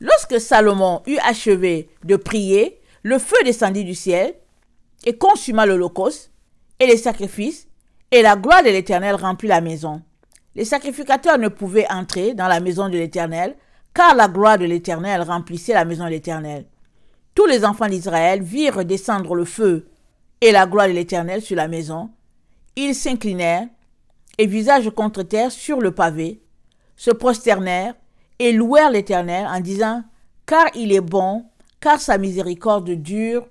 Lorsque Salomon eut achevé de prier, le feu descendit du ciel et consuma l'holocauste et les sacrifices et la gloire de l'Éternel remplit la maison. Les sacrificateurs ne pouvaient entrer dans la maison de l'Éternel, car la gloire de l'Éternel remplissait la maison de l'Éternel. Tous les enfants d'Israël virent descendre le feu et la gloire de l'Éternel sur la maison. Ils s'inclinèrent, et visage contre terre sur le pavé, se prosternèrent et louèrent l'Éternel en disant, Car il est bon, car sa miséricorde dure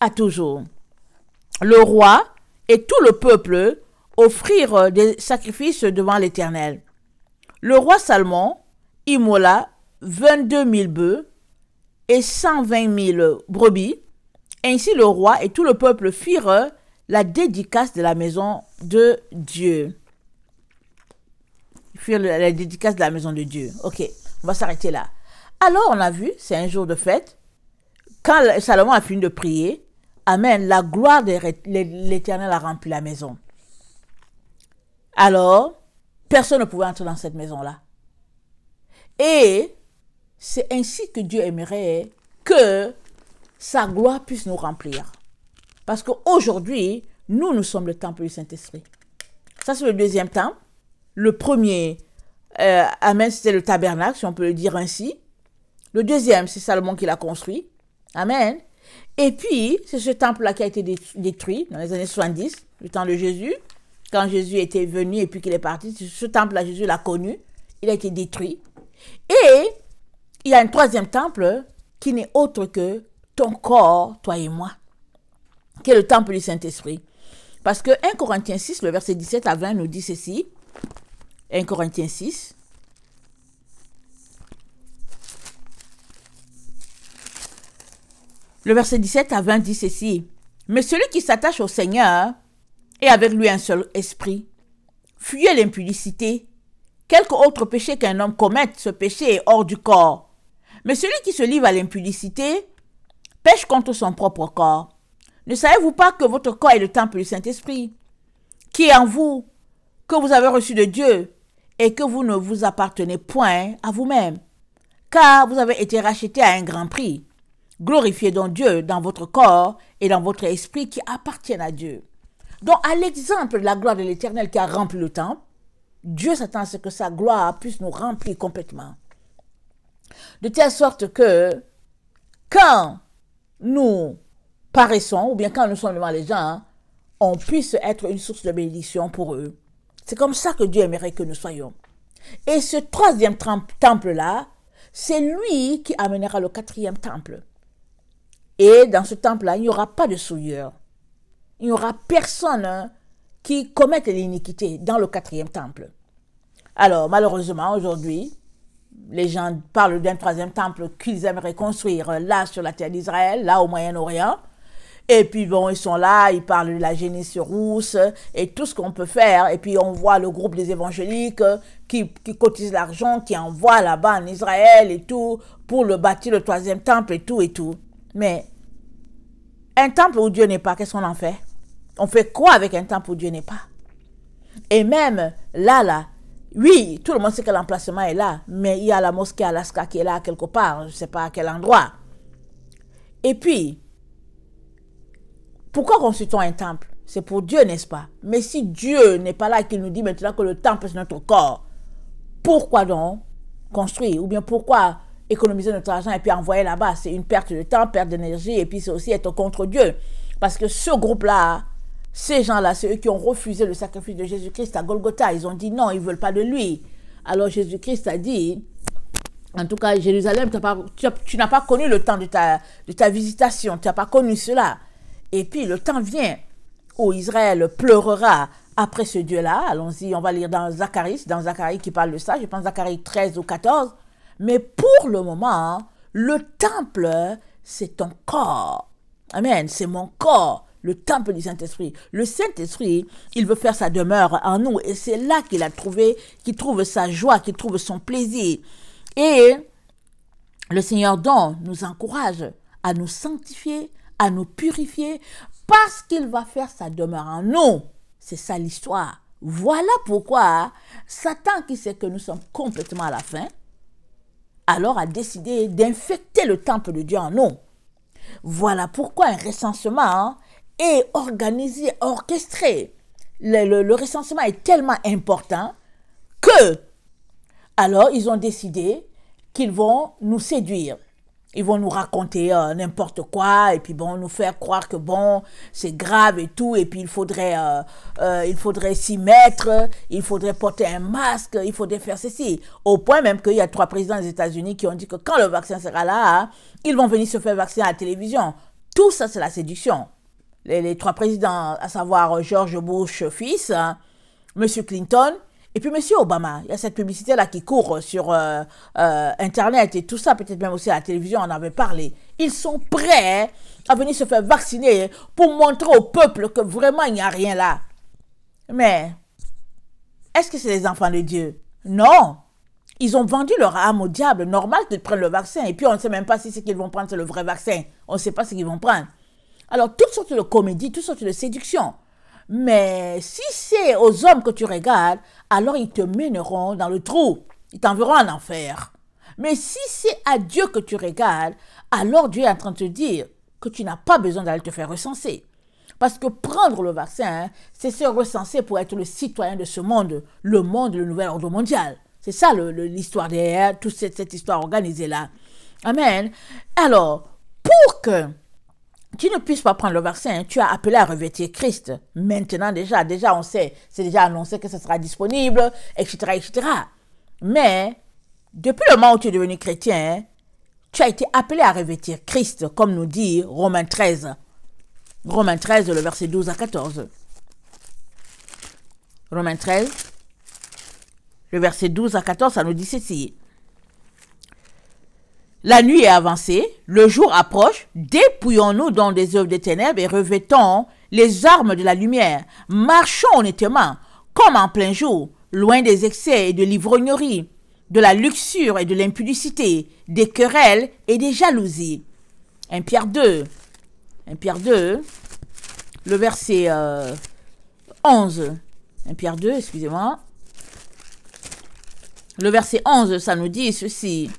à toujours. Le roi et tout le peuple offrir euh, des sacrifices devant l'Éternel. Le roi Salomon immola 22 000 bœufs et 120 000 brebis. Ainsi le roi et tout le peuple firent euh, la dédicace de la maison de Dieu. Firent la dédicace de la maison de Dieu. Ok, on va s'arrêter là. Alors on a vu, c'est un jour de fête. Quand Salomon a fini de prier, Amen. La gloire de l'Éternel a rempli la maison. Alors, personne ne pouvait entrer dans cette maison-là. Et c'est ainsi que Dieu aimerait que sa gloire puisse nous remplir. Parce qu'aujourd'hui, nous, nous sommes le temple du Saint-Esprit. Ça, c'est le deuxième temple. Le premier, euh, Amen, c'était le tabernacle, si on peut le dire ainsi. Le deuxième, c'est Salomon qui l'a construit. Amen. Et puis, c'est ce temple-là qui a été détruit dans les années 70, le temps de Jésus. Quand Jésus était venu et puis qu'il est parti, ce temple-là, Jésus l'a connu. Il a été détruit. Et il y a un troisième temple qui n'est autre que ton corps, toi et moi, qui est le temple du Saint-Esprit. Parce que 1 Corinthiens 6, le verset 17 à 20 nous dit ceci. 1 Corinthiens 6, Le verset 17 à 20 dit ceci. Mais celui qui s'attache au Seigneur et avec lui un seul esprit, fuyez l'impudicité. Quelque autre péché qu'un homme commette, ce péché est hors du corps. Mais celui qui se livre à l'impudicité pêche contre son propre corps. Ne savez-vous pas que votre corps est le temple du Saint-Esprit, qui est en vous, que vous avez reçu de Dieu, et que vous ne vous appartenez point à vous-même, car vous avez été racheté à un grand prix. Glorifiez donc Dieu dans votre corps et dans votre esprit qui appartiennent à Dieu. Donc, à l'exemple de la gloire de l'Éternel qui a rempli le temple, Dieu s'attend à ce que sa gloire puisse nous remplir complètement. De telle sorte que quand nous paraissons, ou bien quand nous sommes devant les gens, on puisse être une source de bénédiction pour eux. C'est comme ça que Dieu aimerait que nous soyons. Et ce troisième temple-là, c'est lui qui amènera le quatrième temple. Et dans ce temple-là, il n'y aura pas de souillure. Il n'y aura personne hein, qui commette l'iniquité dans le quatrième temple. Alors, malheureusement, aujourd'hui, les gens parlent d'un troisième temple qu'ils aimeraient construire là sur la terre d'Israël, là au Moyen-Orient. Et puis bon, ils sont là, ils parlent de la génisse rousse et tout ce qu'on peut faire. Et puis on voit le groupe des évangéliques euh, qui, cotisent l'argent, qui envoient là-bas en Israël et tout pour le bâtir le troisième temple et tout et tout. Mais un temple où Dieu n'est pas, qu'est-ce qu'on en fait On fait quoi avec un temple où Dieu n'est pas Et même là, là, oui, tout le monde sait que l'emplacement est là, mais il y a la mosquée Alaska qui est là quelque part, je ne sais pas à quel endroit. Et puis, pourquoi construit-on un temple C'est pour Dieu, n'est-ce pas Mais si Dieu n'est pas là et qu'il nous dit maintenant que le temple c'est notre corps, pourquoi donc construire Ou bien pourquoi économiser notre argent et puis envoyer là-bas. C'est une perte de temps, perte d'énergie et puis c'est aussi être contre Dieu. Parce que ce groupe-là, ces gens-là, c'est eux qui ont refusé le sacrifice de Jésus-Christ à Golgotha. Ils ont dit non, ils ne veulent pas de lui. Alors Jésus-Christ a dit, en tout cas, Jérusalem, pas, tu n'as pas connu le temps de ta, de ta visitation, tu n'as pas connu cela. Et puis le temps vient où Israël pleurera après ce Dieu-là. Allons-y, on va lire dans Zacharie, dans Zacharie qui parle de ça, je pense Zacharie 13 ou 14. Mais pour le moment, le temple, c'est ton corps. Amen, c'est mon corps, le temple du Saint-Esprit. Le Saint-Esprit, il veut faire sa demeure en nous et c'est là qu'il a trouvé, qu'il trouve sa joie, qu'il trouve son plaisir. Et le Seigneur donc nous encourage à nous sanctifier, à nous purifier parce qu'il va faire sa demeure en nous. C'est ça l'histoire. Voilà pourquoi Satan, qui sait que nous sommes complètement à la fin, alors a décidé d'infecter le temple de Dieu en nous. Voilà pourquoi un recensement hein, est organisé, orchestré. le, recensement est tellement important que, alors, ils ont décidé qu'ils vont nous séduire ils vont nous raconter euh, n'importe quoi et puis bon nous faire croire que bon c'est grave et tout et puis il faudrait euh, euh, il faudrait s'y mettre il faudrait porter un masque il faudrait faire ceci au point même qu'il y a trois présidents des États-Unis qui ont dit que quand le vaccin sera là hein, ils vont venir se faire vacciner à la télévision tout ça c'est la séduction les, trois présidents à savoir George Bush fils M. Hein, Monsieur Clinton et puis, monsieur Obama, il y a cette publicité-là qui court sur euh, euh, Internet et tout ça, peut-être même aussi à la télévision, on en avait parlé. Ils sont prêts à venir se faire vacciner pour montrer au peuple que vraiment, il n'y a rien là. Mais, est-ce que c'est les enfants de Dieu Non. Ils ont vendu leur âme au diable. Normal de prendre le vaccin. Et puis, on ne sait même pas si ce qu'ils vont prendre, c'est le vrai vaccin. On ne sait pas ce qu'ils vont prendre. Alors, toutes sortes de comédies, toutes sortes de séductions. Mais si c'est aux hommes que tu regardes, alors ils te mèneront dans le trou, ils t'enverront en enfer. Mais si c'est à Dieu que tu regardes, alors Dieu est en train de te dire que tu n'as pas besoin d'aller te faire recenser. Parce que prendre le vaccin, c'est se recenser pour être le citoyen de ce monde, le monde, le nouvel ordre mondial. C'est ça l'histoire derrière toute cette, cette histoire organisée là. Amen. Alors, pour que tu ne puisses pas prendre le verset, hein. Tu as appelé à revêtir Christ. Maintenant déjà, déjà on sait, c'est déjà annoncé que ce sera disponible, etc., etc. Mais depuis le moment où tu es devenu chrétien, hein, tu as été appelé à revêtir Christ, comme nous dit Romains 13. Romains 13, le verset 12 à 14. Romains 13, le verset 12 à 14, ça nous dit ceci. La nuit est avancée, le jour approche, dépouillons-nous dans des œuvres des ténèbres et revêtons les armes de la lumière. Marchons honnêtement, comme en plein jour, loin des excès et de l'ivrognerie, de la luxure et de l'impudicité, des querelles et des jalousies. 1 Pierre 2, 1 Pierre 2, le verset 11. Euh, 1 Pierre 2, excusez-moi. Le verset 11, ça nous dit ceci.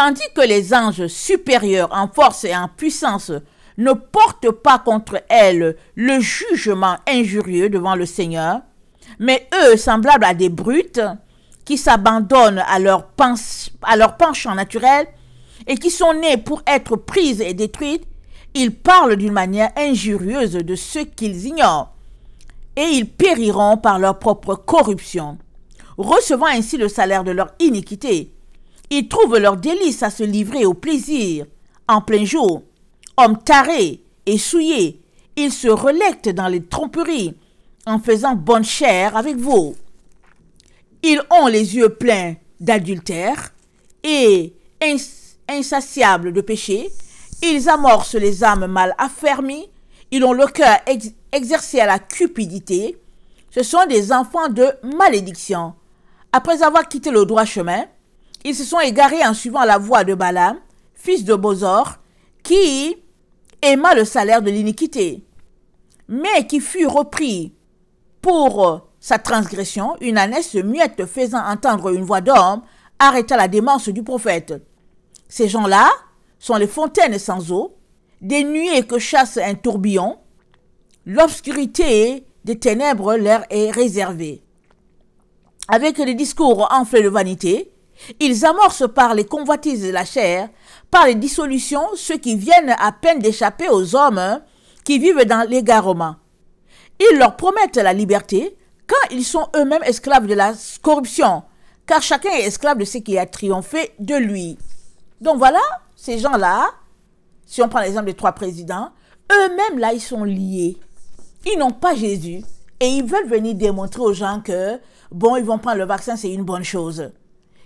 Tandis que les anges supérieurs en force et en puissance ne portent pas contre elles le jugement injurieux devant le Seigneur, mais eux, semblables à des brutes, qui s'abandonnent à leur, à penchant naturel et qui sont nés pour être prises et détruites, ils parlent d'une manière injurieuse de ceux qu'ils ignorent et ils périront par leur propre corruption, recevant ainsi le salaire de leur iniquité, ils trouvent leur délice à se livrer au plaisir, en plein jour. Hommes tarés et souillés, ils se relectent dans les tromperies, en faisant bonne chère avec vous. Ils ont les yeux pleins d'adultère et insatiables de péché. Ils amorcent les âmes mal affermies. Ils ont le cœur exercé à la cupidité. Ce sont des enfants de malédiction. Après avoir quitté le droit chemin, ils se sont égarés en suivant la voie de Balaam, fils de Bozor, qui aima le salaire de l'iniquité, mais qui fut repris pour sa transgression. Une ânesse muette faisant entendre une voix d'homme arrêta la démence du prophète. Ces gens-là sont les fontaines sans eau, des nuées que chasse un tourbillon. L'obscurité des ténèbres leur est réservée. Avec les discours enflés de vanité, ils amorcent par les convoitises de la chair, par les dissolutions, ceux qui viennent à peine d'échapper aux hommes qui vivent dans l'égarement. Ils leur promettent la liberté quand ils sont eux-mêmes esclaves de la corruption, car chacun est esclave de ce qui a triomphé de lui. Donc voilà, ces gens-là, si on prend l'exemple des trois présidents, eux-mêmes là, ils sont liés. Ils n'ont pas Jésus et ils veulent venir démontrer aux gens que, bon, ils vont prendre le vaccin, c'est une bonne chose.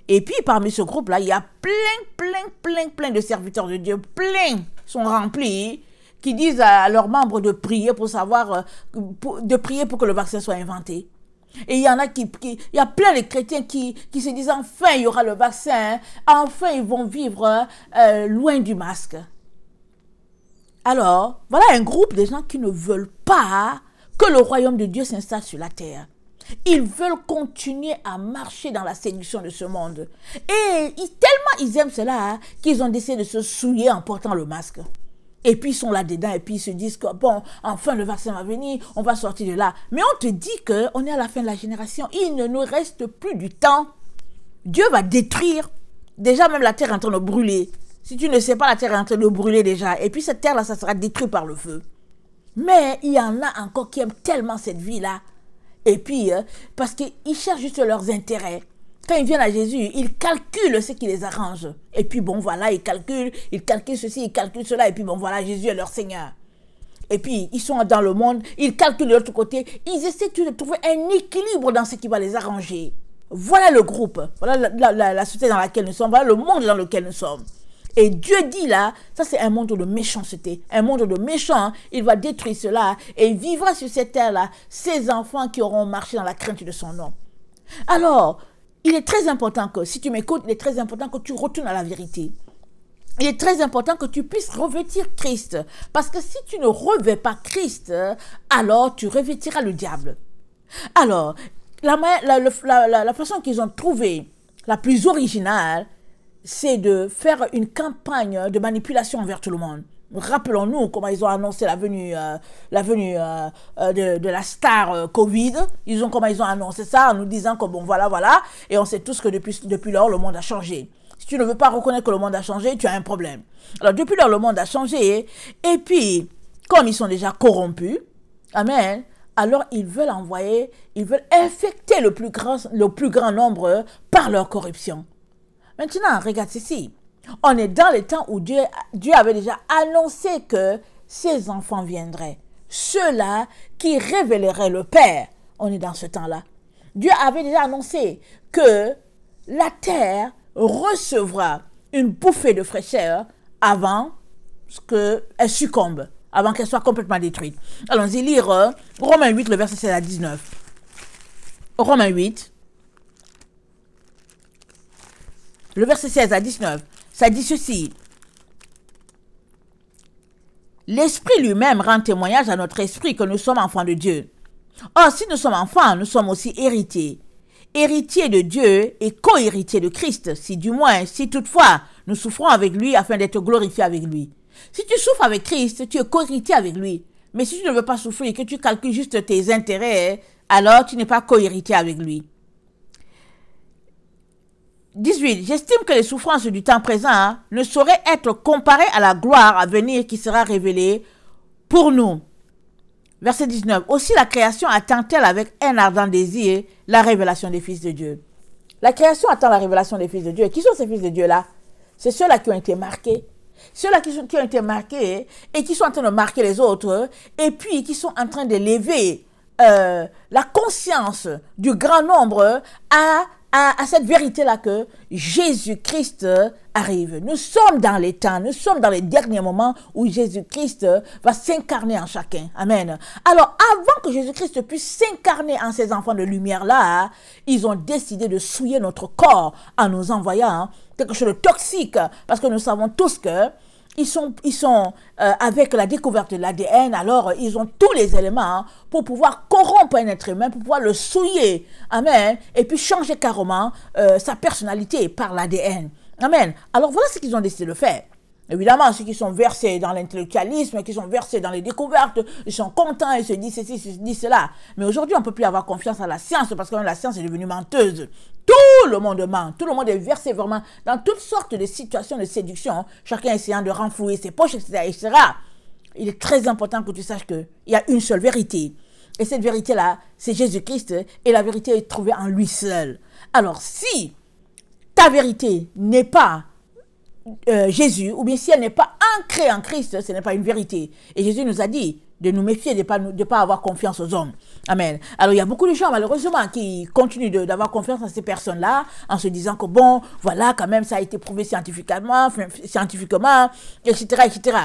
Et puis parmi ce groupe-là, il y a plein, plein, plein, plein de serviteurs de Dieu, plein sont remplis, qui disent à leurs membres de prier pour savoir, euh, de prier pour que le vaccin soit inventé. Et il y en a qui, il y a plein de chrétiens qui, qui se disent enfin il y aura le vaccin, enfin ils vont vivre euh, loin du masque. Alors, voilà un groupe de gens qui ne veulent pas que le royaume de Dieu s'installe sur la terre. Ils veulent continuer à marcher dans la séduction de ce monde. Et tellement ils aiment cela hein, qu'ils ont décidé de se souiller en portant le masque. Et puis ils sont là-dedans et puis ils se disent que bon, enfin le vaccin va venir, on va sortir de là. Mais on te dit que on est à la fin de la génération, il ne nous reste plus du temps. Dieu va détruire. Déjà même la terre est en train de brûler. Si tu ne sais pas, la terre est en train de brûler déjà. Et puis cette terre-là, ça sera détruit par le feu. Mais il y en a encore qui aiment tellement cette vie-là et puis, hein, parce qu'ils cherchent juste leurs intérêts. Quand ils viennent à Jésus, ils calculent ce qui les arrange. Et puis bon, voilà, ils calculent, ils calculent ceci, ils calculent cela. Et puis bon, voilà, Jésus est leur Seigneur. Et puis, ils sont dans le monde, ils calculent de l'autre côté. Ils essaient de trouver un équilibre dans ce qui va les arranger. Voilà le groupe, voilà la, la société dans laquelle nous sommes, voilà le monde dans lequel nous sommes. Et Dieu dit là, ça c'est un monde de méchanceté, un monde de méchants. Hein. Il va détruire cela et vivra sur cette terre-là ses enfants qui auront marché dans la crainte de son nom. Alors, il est très important que, si tu m'écoutes, il est très important que tu retournes à la vérité. Il est très important que tu puisses revêtir Christ. Parce que si tu ne revêts pas Christ, alors tu revêtiras le diable. Alors, la, la façon qu'ils ont trouvée la plus originale, c'est de faire une campagne de manipulation envers tout le monde. Rappelons-nous comment ils ont annoncé la venue, euh, la venue euh, euh, de, la star Covid. Ils ont comment ils ont annoncé ça en nous disant que bon voilà voilà et on sait tous que depuis lors le monde a changé. Si tu ne veux pas reconnaître que le monde a changé, tu as un problème. Alors depuis lors le monde a changé et puis comme ils sont déjà corrompus, amen. Alors ils veulent envoyer, ils veulent infecter le le plus grand nombre par leur corruption. Maintenant, regarde ceci. On est dans le temps où Dieu, Dieu avait déjà annoncé que ses enfants viendraient. Ceux-là qui révéleraient le Père. On est dans ce temps-là. Dieu avait déjà annoncé que la terre recevra une bouffée de fraîcheur avant qu'elle succombe, avant qu'elle soit complètement détruite. Allons-y lire euh, Romains 8, le verset 16 à 19. Romains 8, le verset 16 à 19, ça dit ceci. L'Esprit lui-même rend témoignage à notre esprit que nous sommes enfants de Dieu. Or, si nous sommes enfants, nous sommes aussi héritiers. Héritiers de Dieu et co-héritiers de Christ, si du moins, si toutefois, nous souffrons avec lui afin d'être glorifiés avec lui. Si tu souffres avec Christ, tu es co-héritier avec lui. Mais si tu ne veux pas souffrir et que tu calcules juste tes intérêts, alors tu n'es pas co-héritier avec lui. 18. J'estime que les souffrances du temps présent hein, ne sauraient être comparées à la gloire à venir qui sera révélée pour nous. Verset 19. Aussi la création attend-elle avec un ardent désir la révélation des fils de Dieu. La création attend la révélation des fils de Dieu. Et qui sont ces fils de Dieu-là C'est ceux-là qui ont été marqués. Ceux-là qui, ont été marqués et qui sont en train de marquer les autres et puis qui sont en train d'élever lever euh, la conscience du grand nombre à à, cette vérité-là que Jésus-Christ arrive. Nous sommes dans les temps, nous sommes dans les derniers moments où Jésus-Christ va s'incarner en chacun. Amen. Alors, avant que Jésus-Christ puisse s'incarner en ces enfants de lumière-là, ils ont décidé de souiller notre corps en nous envoyant quelque chose de toxique, parce que nous savons tous que ils sont, ils sont euh, avec la découverte de l'ADN, alors euh, ils ont tous les éléments hein, pour pouvoir corrompre un être humain, pour pouvoir le souiller, amen, et puis changer carrément euh, sa personnalité par l'ADN, amen. Alors voilà ce qu'ils ont décidé de faire. Évidemment, ceux qui sont versés dans l'intellectualisme, qui sont versés dans les découvertes, ils sont contents, ils se disent ceci, ils se disent cela. Mais aujourd'hui, on ne peut plus avoir confiance à la science parce que la science est devenue menteuse. Tout le monde ment, tout le monde est versé vraiment dans toutes sortes de situations de séduction, hein. chacun essayant de renflouer ses poches, etc. Il est très important que tu saches qu'il y a une seule vérité. Et cette vérité-là, c'est Jésus-Christ, et la vérité est trouvée en lui seul. Alors si ta vérité n'est pas euh, Jésus, ou bien si elle n'est pas ancrée en Christ, ce n'est pas une vérité. Et Jésus nous a dit, de nous méfier, de ne pas, de pas avoir confiance aux hommes. Amen. Alors, il y a beaucoup de gens, malheureusement, qui continuent d'avoir confiance en ces personnes-là, en se disant que, bon, voilà, quand même, ça a été prouvé scientifiquement, scientifiquement etc., etc.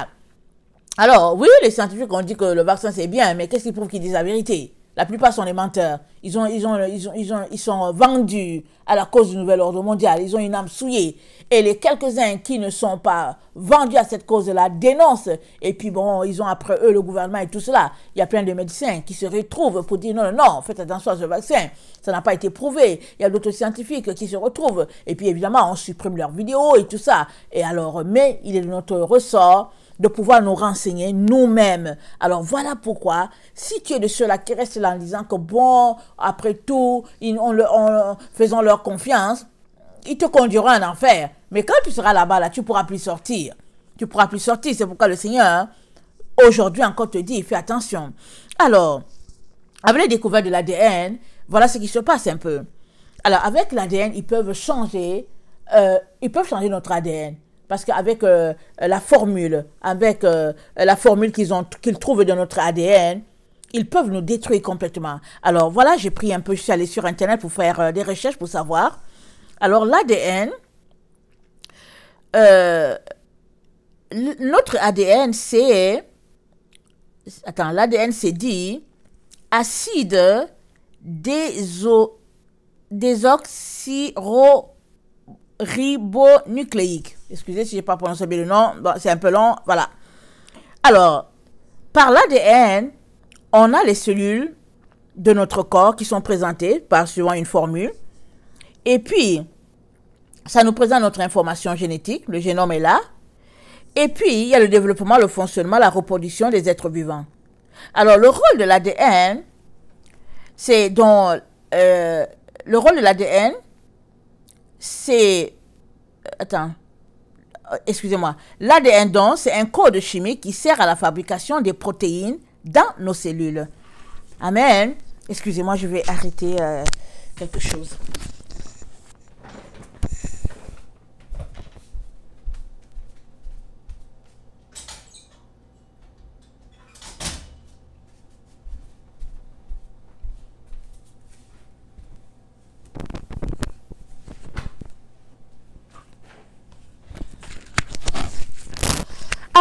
Alors, oui, les scientifiques ont dit que le vaccin, c'est bien, mais qu'est-ce qui prouve qu'ils disent la vérité la plupart sont des menteurs. Ils, ont, ils, ont, ils, ont, ils, sont vendus à la cause du nouvel ordre mondial. Ils ont une âme souillée. Et les quelques-uns qui ne sont pas vendus à cette cause-là dénoncent. Et puis bon, ils ont après eux le gouvernement et tout cela. Il y a plein de médecins qui se retrouvent pour dire non, non, non, faites attention à ce vaccin. Ça n'a pas été prouvé. Il y a d'autres scientifiques qui se retrouvent. Et puis évidemment, on supprime leurs vidéos et tout ça. Et alors, mais il est de notre ressort de pouvoir nous renseigner nous-mêmes. Alors voilà pourquoi, si tu es de ceux-là qui restent là en disant que bon, après tout, ils, on, faisons leur confiance, ils te conduiront en enfer. Mais quand tu seras là-bas, là, tu pourras plus sortir. Tu pourras plus sortir. C'est pourquoi le Seigneur, hein, aujourd'hui encore, te dit, fais attention. Alors, avec la découverte de l'ADN, voilà ce qui se passe un peu. Alors, avec l'ADN, ils peuvent changer, euh, ils peuvent changer notre ADN. Parce qu'avec euh, la formule, avec euh, la formule qu'ils ont, qu'ils trouvent dans notre ADN, ils peuvent nous détruire complètement. Alors voilà, j'ai pris un peu, je suis allé sur Internet pour faire euh, des recherches pour savoir. Alors l'ADN, notre ADN c'est, attends, l'ADN c'est dit acide déso, désoxyribonucléique. Excusez si je n'ai pas prononcé bien le nom, c'est un peu long, voilà. Alors, par l'ADN, on a les cellules de notre corps qui sont présentées par suivant une formule. Et puis, ça nous présente notre information génétique, le génome est là. Et puis, il y a le développement, le fonctionnement, la reproduction des êtres vivants. Alors, le rôle de l'ADN, c'est donc euh, le rôle de l'ADN, c'est... Euh, attends. Euh, excusez-moi, l'ADN c'est un code chimique qui sert à la fabrication des protéines dans nos cellules. Amen. Excusez-moi, je vais arrêter euh, quelque chose.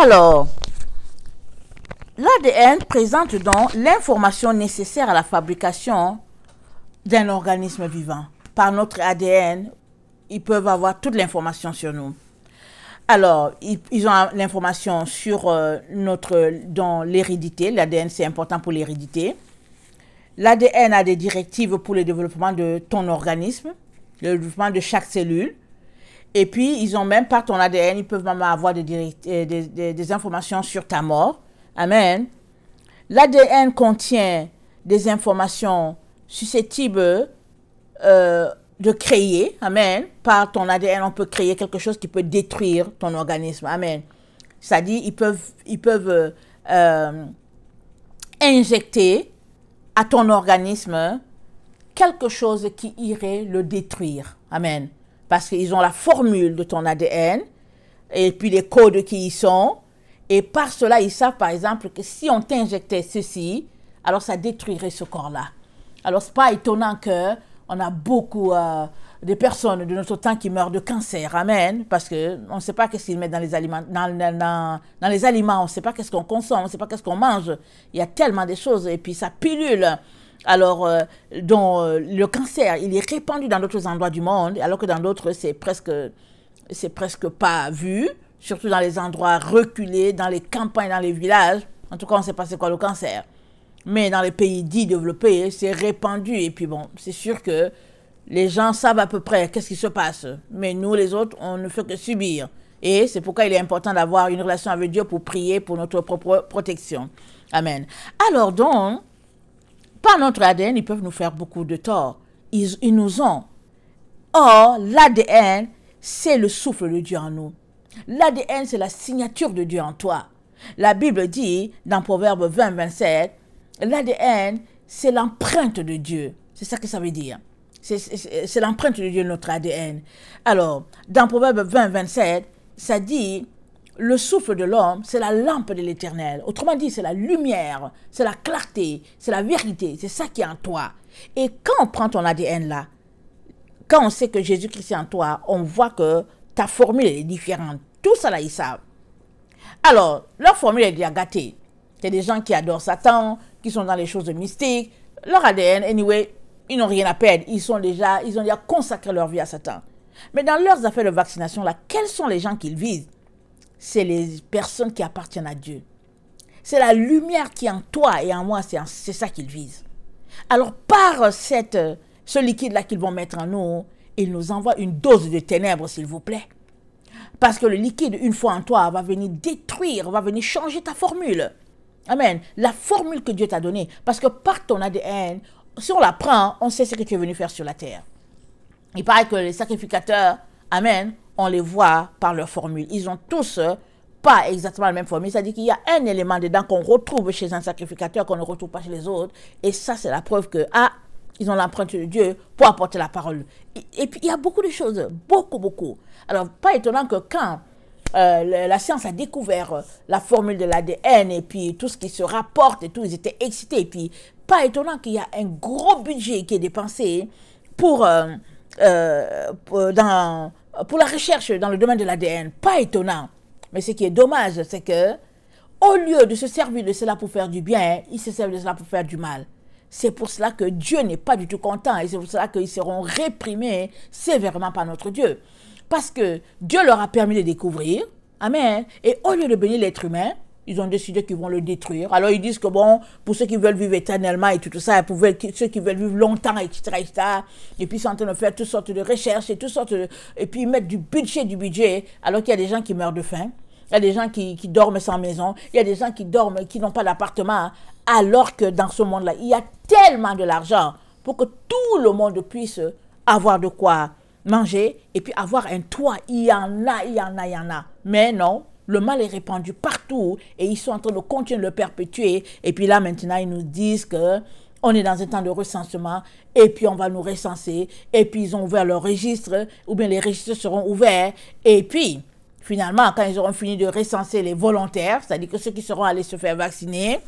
Alors, l'ADN présente donc l'information nécessaire à la fabrication d'un organisme vivant. Par notre ADN, ils peuvent avoir toute l'information sur nous. Alors, ils, ont l'information sur euh, notre, dans l'hérédité. L'ADN, c'est important pour l'hérédité. L'ADN a des directives pour le développement de ton organisme, le développement de chaque cellule. Et puis, ils ont même par ton ADN, ils peuvent même avoir euh, des, des, informations sur ta mort. Amen. L'ADN contient des informations susceptibles euh, de créer. Amen. Par ton ADN, on peut créer quelque chose qui peut détruire ton organisme. Amen. C'est-à-dire, ils peuvent, ils peuvent euh, injecter à ton organisme quelque chose qui irait le détruire. Amen parce qu'ils ont la formule de ton ADN et puis les codes qui y sont. Et par cela, ils savent par exemple que si on t'injectait ceci, alors ça détruirait ce corps-là. Alors c'est pas étonnant que on a beaucoup euh, de personnes de notre temps qui meurent de cancer. Amen. Parce que on ne sait pas qu'est-ce qu'ils mettent dans les aliments. Dans, les aliments, on ne sait pas qu'est-ce qu'on consomme, on ne sait pas qu'est-ce qu'on mange. Il y a tellement de choses et puis ça pilule. Alors, euh, euh, le cancer, il est répandu dans d'autres endroits du monde, alors que dans d'autres, c'est presque, c'est presque pas vu, surtout dans les endroits reculés, dans les campagnes, dans les villages. En tout cas, on ne sait pas c'est quoi le cancer. Mais dans les pays dits développés, c'est répandu. Et puis bon, c'est sûr que les gens savent à peu près qu'est-ce qui se passe. Mais nous, les autres, on ne fait que subir. Et c'est pourquoi il est important d'avoir une relation avec Dieu pour prier pour notre propre protection. Amen. Alors donc, pas notre ADN, ils peuvent nous faire beaucoup de tort. Ils, ils nous ont. Or, l'ADN, c'est le souffle de Dieu en nous. L'ADN, c'est la signature de Dieu en toi. La Bible dit, dans Proverbe 20, 27, l'ADN, c'est l'empreinte de Dieu. C'est ça que ça veut dire. C'est l'empreinte de Dieu, notre ADN. Alors, dans Proverbe 20, 27, ça dit, le souffle de l'homme, c'est la lampe de l'éternel. Autrement dit, c'est la lumière, c'est la clarté, c'est la vérité, c'est ça qui est en toi. Et quand on prend ton ADN là, quand on sait que Jésus-Christ est en toi, on voit que ta formule est différente. Tout ça là, ils savent. Alors, leur formule est déjà gâtée. C'est des gens qui adorent Satan, qui sont dans les choses mystiques. Leur ADN, anyway, ils n'ont rien à perdre. Ils sont déjà, ils ont déjà consacré leur vie à Satan. Mais dans leurs affaires de vaccination là, quels sont les gens qu'ils visent c'est les personnes qui appartiennent à Dieu. C'est la lumière qui est en toi et en moi, c'est ça qu'ils visent. Alors par cette, ce liquide-là qu'ils vont mettre en nous, ils nous envoient une dose de ténèbres, s'il vous plaît. Parce que le liquide, une fois en toi, va venir détruire, va venir changer ta formule. Amen. La formule que Dieu t'a donnée. Parce que par ton ADN, si on la prend, on sait ce que tu es venu faire sur la terre. Il paraît que les sacrificateurs, Amen, on les voit par leur formule. Ils ont tous euh, pas exactement la même formule. C'est-à-dire qu'il y a un élément dedans qu'on retrouve chez un sacrificateur qu'on ne retrouve pas chez les autres. Et ça, c'est la preuve que, ah, ils ont l'empreinte de Dieu pour apporter la parole. Et, puis, il y a beaucoup de choses, beaucoup, beaucoup. Alors, pas étonnant que quand euh, la science a découvert euh, la formule de l'ADN et puis tout ce qui se rapporte et tout, ils étaient excités. Et puis, pas étonnant qu'il y a un gros budget qui est dépensé pour... dans, pour la recherche dans le domaine de l'ADN. Pas étonnant. Mais ce qui est dommage, c'est que au lieu de se servir de cela pour faire du bien, ils se servent de cela pour faire du mal. C'est pour cela que Dieu n'est pas du tout content et c'est pour cela qu'ils seront réprimés sévèrement par notre Dieu. Parce que Dieu leur a permis de découvrir, Amen, et au lieu de bénir l'être humain, ils ont décidé qu'ils vont le détruire. Alors ils disent que bon, pour ceux qui veulent vivre éternellement et tout ça, pour ceux qui veulent vivre longtemps, etc., etc., et puis ils sont en train de faire toutes sortes de recherches et toutes sortes de... Et puis ils mettent du budget, du budget, alors qu'il y a des gens qui meurent de faim. Il y a des gens qui, qui dorment sans maison. Il y a des gens qui dorment, qui n'ont pas d'appartement. Alors que dans ce monde-là, il y a tellement de l'argent pour que tout le monde puisse avoir de quoi manger et puis avoir un toit. Il y en a, il y en a, il y en a. Mais non, le mal est répandu partout et ils sont en train de continuer de le perpétuer. Et puis là, maintenant, ils nous disent que on est dans un temps de recensement et puis on va nous recenser. Et puis ils ont ouvert leurs registre ou bien les registres seront ouverts. Et puis, finalement, quand ils auront fini de recenser les volontaires, c'est-à-dire que ceux qui seront allés se faire vacciner,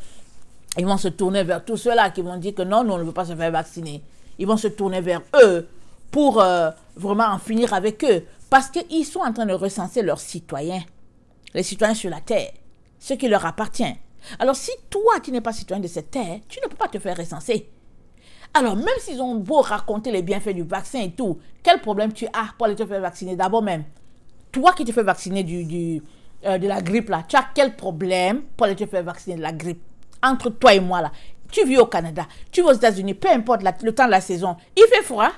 ils vont se tourner vers tous ceux-là qui vont dire que non, nous, on ne veut pas se faire vacciner. Ils vont se tourner vers eux pour euh, vraiment en finir avec eux. Parce qu'ils sont en train de recenser leurs citoyens les citoyens sur la terre, ce qui leur appartient. Alors si toi, tu n'es pas citoyen de cette terre, tu ne peux pas te faire recenser. Alors même s'ils ont beau raconter les bienfaits du vaccin et tout, quel problème tu as pour aller te faire vacciner d'abord même Toi qui te fais vacciner du, euh, de la grippe là, tu as quel problème pour aller te faire vacciner de la grippe Entre toi et moi là, tu vis au Canada, tu vis aux États-Unis, peu importe le temps de la saison, il fait froid,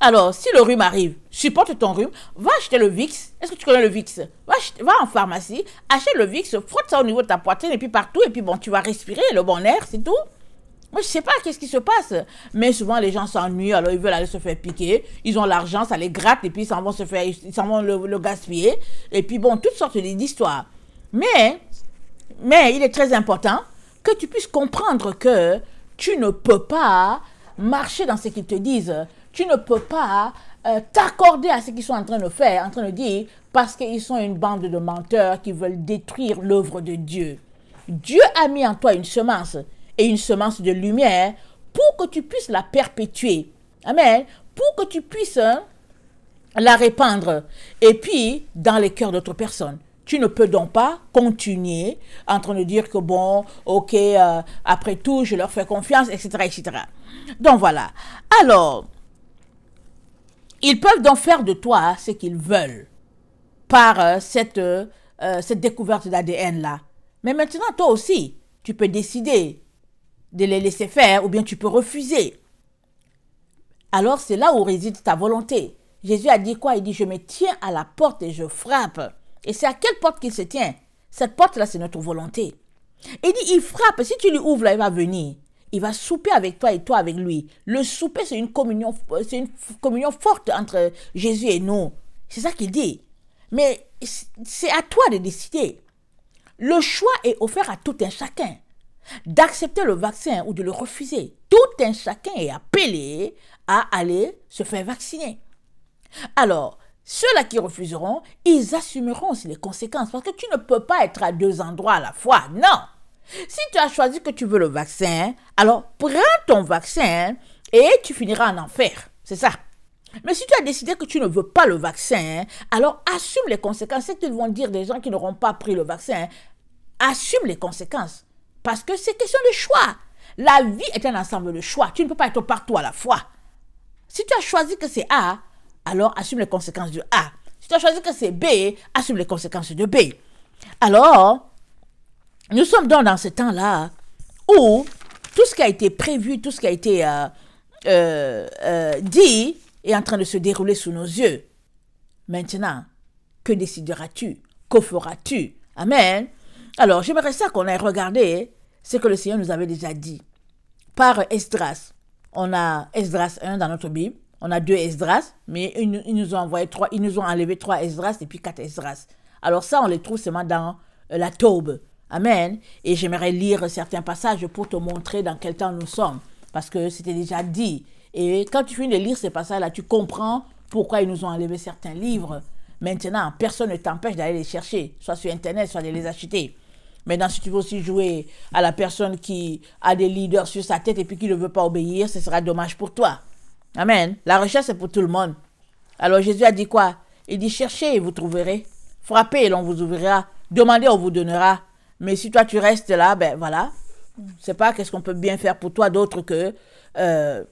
alors, si le rhume arrive, supporte ton rhume, va acheter le VIX. Est-ce que tu connais le VIX va, va, en pharmacie, achète le VIX, frotte ça au niveau de ta poitrine et puis partout. Et puis bon, tu vas respirer le bon air, c'est tout. Moi, je sais pas qu'est-ce qui se passe. Mais souvent, les gens s'ennuient, alors ils veulent aller se faire piquer. Ils ont l'argent, ça les gratte, et puis ils s'en vont se faire, ils vont le, le, gaspiller. Et puis, bon, toutes sortes d'histoires. Mais, mais il est très important que tu puisses comprendre que tu ne peux pas marcher dans ce qu'ils te disent tu ne peux pas euh, t'accorder à ce qu'ils sont en train de faire, en train de dire, parce qu'ils sont une bande de menteurs qui veulent détruire l'œuvre de Dieu. Dieu a mis en toi une semence et une semence de lumière pour que tu puisses la perpétuer. Amen. Pour que tu puisses hein, la répandre et puis dans les cœurs d'autres personnes. Tu ne peux donc pas continuer en train de dire que bon, ok, euh, après tout, je leur fais confiance, etc., etc. Donc voilà. Alors, ils peuvent donc faire de toi hein, ce qu'ils veulent par euh, cette, euh, euh, cette découverte d'ADN-là. Mais maintenant, toi aussi, tu peux décider de les laisser faire ou bien tu peux refuser. Alors c'est là où réside ta volonté. Jésus a dit quoi Il dit, je me tiens à la porte et je frappe. Et c'est à quelle porte qu'il se tient Cette porte-là, c'est notre volonté. Il dit, il frappe. Si tu lui ouvres, là, il va venir il va souper avec toi et toi avec lui. Le souper, c'est une communion, c'est une communion forte entre Jésus et nous. C'est ça qu'il dit. Mais c'est à toi de décider. Le choix est offert à tout un chacun. D'accepter le vaccin ou de le refuser. Tout un chacun est appelé à aller se faire vacciner. Alors, ceux-là qui refuseront, ils assumeront aussi les conséquences parce que tu ne peux pas être à deux endroits à la fois. Non. Si tu as choisi que tu veux le vaccin, alors prends ton vaccin et tu finiras en enfer. C'est ça. Mais si tu as décidé que tu ne veux pas le vaccin, alors assume les conséquences. C'est ce que vont dire des gens qui n'auront pas pris le vaccin. Assume les conséquences. Parce que c'est question de choix. La vie est un ensemble de choix. Tu ne peux pas être partout à la fois. Si tu as choisi que c'est A, alors assume les conséquences de A. Si tu as choisi que c'est B, assume les conséquences de B. Alors, nous sommes donc dans ce temps-là où tout ce qui a été prévu, tout ce qui a été euh, euh, euh, dit est en train de se dérouler sous nos yeux. Maintenant, que décideras-tu Que feras-tu Amen. Alors, j'aimerais ça qu'on ait regardé ce que le Seigneur nous avait déjà dit. Par Esdras, on a Esdras 1 dans notre Bible, on a deux Esdras, mais ils, nous ont envoyé trois, ils nous ont enlevé trois Esdras et puis quatre Esdras. Alors ça, on les trouve seulement dans la Taube. Amen. Et j'aimerais lire certains passages pour te montrer dans quel temps nous sommes, parce que c'était déjà dit. Et quand tu finis de lire ces passages-là, tu comprends pourquoi ils nous ont enlevé certains livres. Maintenant, personne ne t'empêche d'aller les chercher, soit sur Internet, soit de les acheter. Maintenant, si tu veux aussi jouer à la personne qui a des leaders sur sa tête et puis qui ne veut pas obéir, ce sera dommage pour toi. Amen. La recherche c'est pour tout le monde. Alors Jésus a dit quoi Il dit cherchez et vous trouverez. Frappez et l'on vous ouvrira. Demandez, on vous donnera. Mais si toi, tu restes là, ben voilà. C'est pas qu'est-ce qu'on peut bien faire pour toi d'autre que. Euh,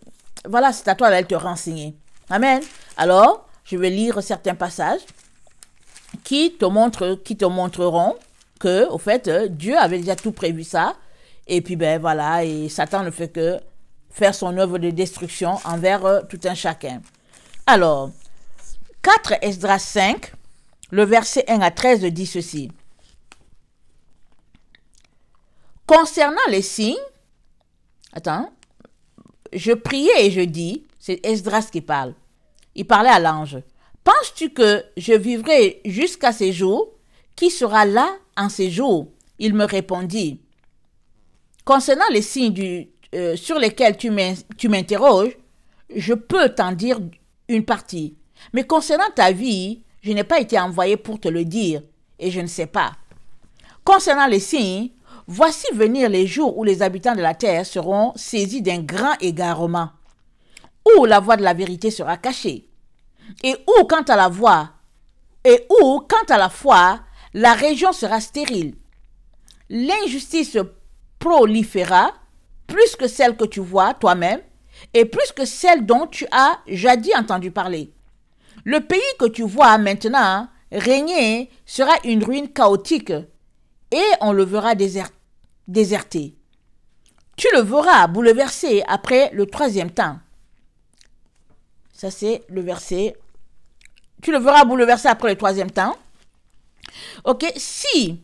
voilà, c'est à toi d'aller te renseigner. Amen. Alors, je vais lire certains passages qui te qui te montreront que, au fait, euh, Dieu avait déjà tout prévu ça. Et puis, ben voilà, et Satan ne fait que faire son œuvre de destruction envers euh, tout un chacun. Alors, 4 Esdras 5, le verset 1 à 13 dit ceci. Concernant les signes, attends, je priais et je dis, c'est Esdras qui parle. Il parlait à l'ange. Penses-tu que je vivrai jusqu'à ces jours Qui sera là en ces jours Il me répondit. Concernant les signes du, euh, sur lesquels tu m'interroges, je peux t'en dire une partie. Mais concernant ta vie, je n'ai pas été envoyé pour te le dire et je ne sais pas. Concernant les signes, Voici venir les jours où les habitants de la terre seront saisis d'un grand égarement, où la voie de la vérité sera cachée, et où, quant à la voix et où, quant à la foi, la région sera stérile. L'injustice proliférera plus que celle que tu vois toi-même et plus que celle dont tu as jadis entendu parler. Le pays que tu vois maintenant régner sera une ruine chaotique et on le verra désert déserté. Tu le verras bouleversé après le troisième temps. Ça, c'est le verset. Tu le verras bouleversé après le troisième temps. Ok, si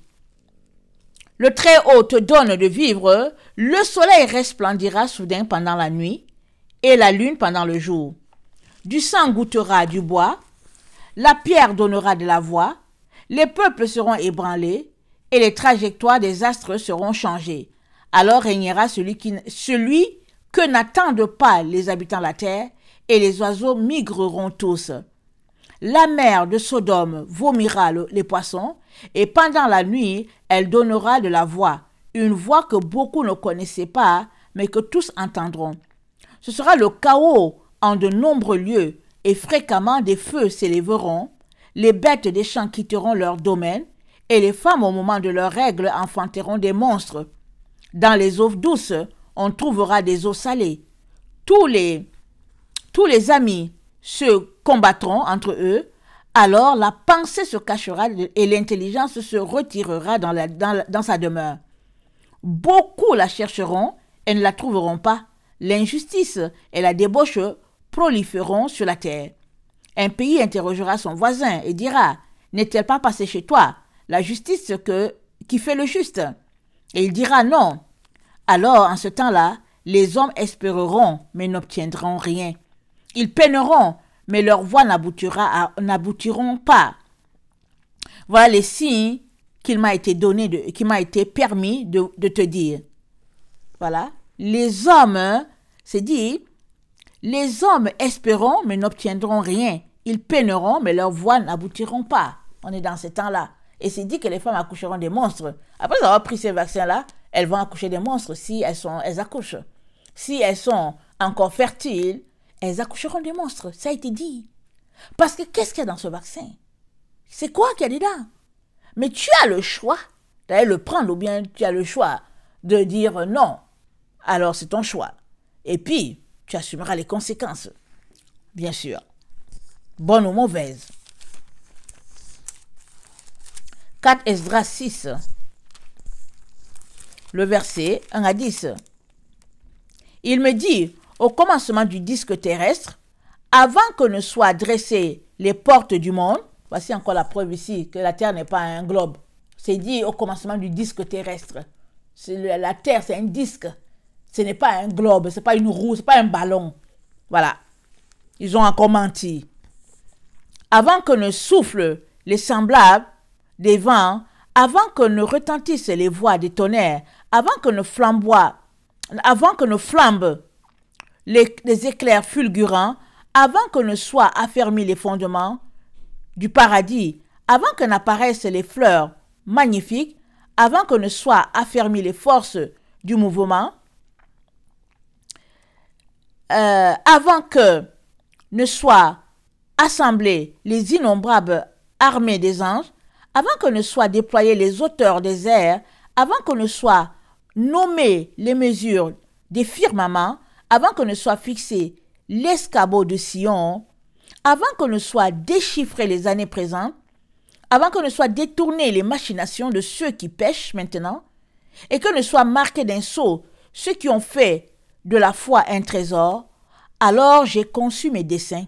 le Très-Haut te donne de vivre, le soleil resplendira soudain pendant la nuit et la lune pendant le jour. Du sang goûtera du bois, la pierre donnera de la voix, les peuples seront ébranlés, et les trajectoires des astres seront changées. Alors régnera celui, qui, celui que n'attendent pas les habitants de la terre, et les oiseaux migreront tous. La mer de Sodome vomira les poissons, et pendant la nuit, elle donnera de la voix, une voix que beaucoup ne connaissaient pas, mais que tous entendront. Ce sera le chaos en de nombreux lieux, et fréquemment des feux s'élèveront, les bêtes des champs quitteront leur domaine, et les femmes au moment de leurs règles enfanteront des monstres. Dans les eaux douces, on trouvera des eaux salées. Tous les, tous les amis se combattront entre eux, alors la pensée se cachera et l'intelligence se retirera dans, dans sa demeure. Beaucoup la chercheront et ne la trouveront pas. L'injustice et la débauche proliféreront sur la terre. Un pays interrogera son voisin et dira, N'est-elle pas passée chez toi la justice que, qui fait le juste. Et il dira non. Alors, en ce temps-là, les hommes espéreront, mais n'obtiendront rien. Ils peineront, mais leur voix n'aboutiront pas. Voilà les signes qu'il m'a été donné, qui m'a été permis de, te dire. Voilà. Les hommes, c'est dit, les hommes espéreront, mais n'obtiendront rien. Ils peineront, mais leurs voix n'aboutiront pas. On est dans ce temps-là et c'est dit que les femmes accoucheront des monstres. Après avoir pris ces vaccins-là, elles vont accoucher des monstres si elles, sont, elles accouchent. Si elles sont encore fertiles, elles accoucheront des monstres. Ça a été dit. Parce que qu'est-ce qu'il y a dans ce vaccin C'est quoi qu'il y a dedans Mais tu as le choix d'aller le prendre ou bien tu as le choix de dire non. Alors c'est ton choix. Et puis, tu assumeras les conséquences. Bien sûr. Bonne ou mauvaise. 4 Esdras 6, le verset 1 à 10. Il me dit, au commencement du disque terrestre, avant que ne soient dressées les portes du monde, voici encore la preuve ici que la Terre n'est pas un globe. C'est dit au commencement du disque terrestre. La Terre, c'est un disque. Ce n'est pas un globe, ce n'est pas une roue, ce n'est pas un ballon. Voilà. Ils ont encore menti. Avant que ne soufflent les semblables des vents, avant que ne retentissent les voix des tonnerres, avant que ne flamboient, avant que ne flambent les, éclairs fulgurants, avant que ne soient affermis les fondements du paradis, avant que n'apparaissent les fleurs magnifiques, avant que ne soient affermis les forces du mouvement, euh, avant que ne soient assemblées les innombrables armées des anges, avant que ne soient déployés les auteurs des airs, avant que ne soient nommé les mesures des firmaments, avant que ne soit fixé l'escabeau de Sion, avant que ne soit déchiffré les années présentes, avant que ne soit détourné les machinations de ceux qui pêchent maintenant, et que ne soit marqué d'un sceau ceux qui ont fait de la foi un trésor, alors j'ai conçu mes desseins.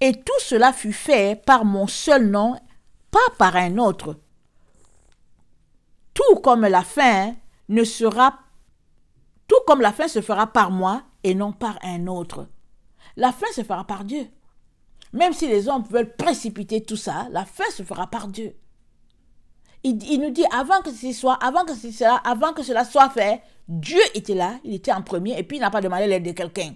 Et tout cela fut fait par mon seul nom pas par un autre. Tout comme la fin ne sera tout comme la fin se fera par moi et non par un autre. La fin se fera par Dieu. Même si les hommes veulent précipiter tout ça, la fin se fera par Dieu. Il, nous dit avant que ce soit, avant que avant que cela soit fait, Dieu était là, il était en premier et puis il n'a pas demandé l'aide de quelqu'un.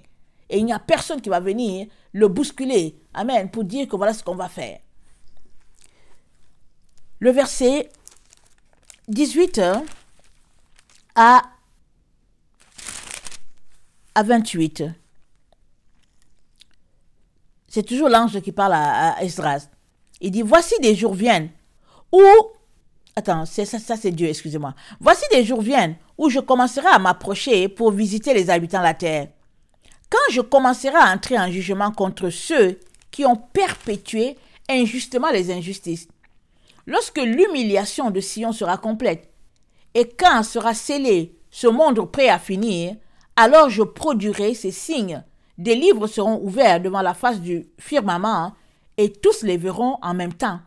Et il n'y a personne qui va venir le bousculer, amen, pour dire que voilà ce qu'on va faire le verset 18 hein, à, à 28. C'est toujours l'ange qui parle à, Esdras. Il dit, voici des jours viennent où... Attends, ça, ça c'est Dieu, excusez-moi. Voici des jours viennent où je commencerai à m'approcher pour visiter les habitants de la terre. Quand je commencerai à entrer en jugement contre ceux qui ont perpétué injustement les injustices Lorsque l'humiliation de Sion sera complète et quand sera scellé ce monde prêt à finir, alors je produirai ces signes. Des livres seront ouverts devant la face du firmament et tous les verront en même temps.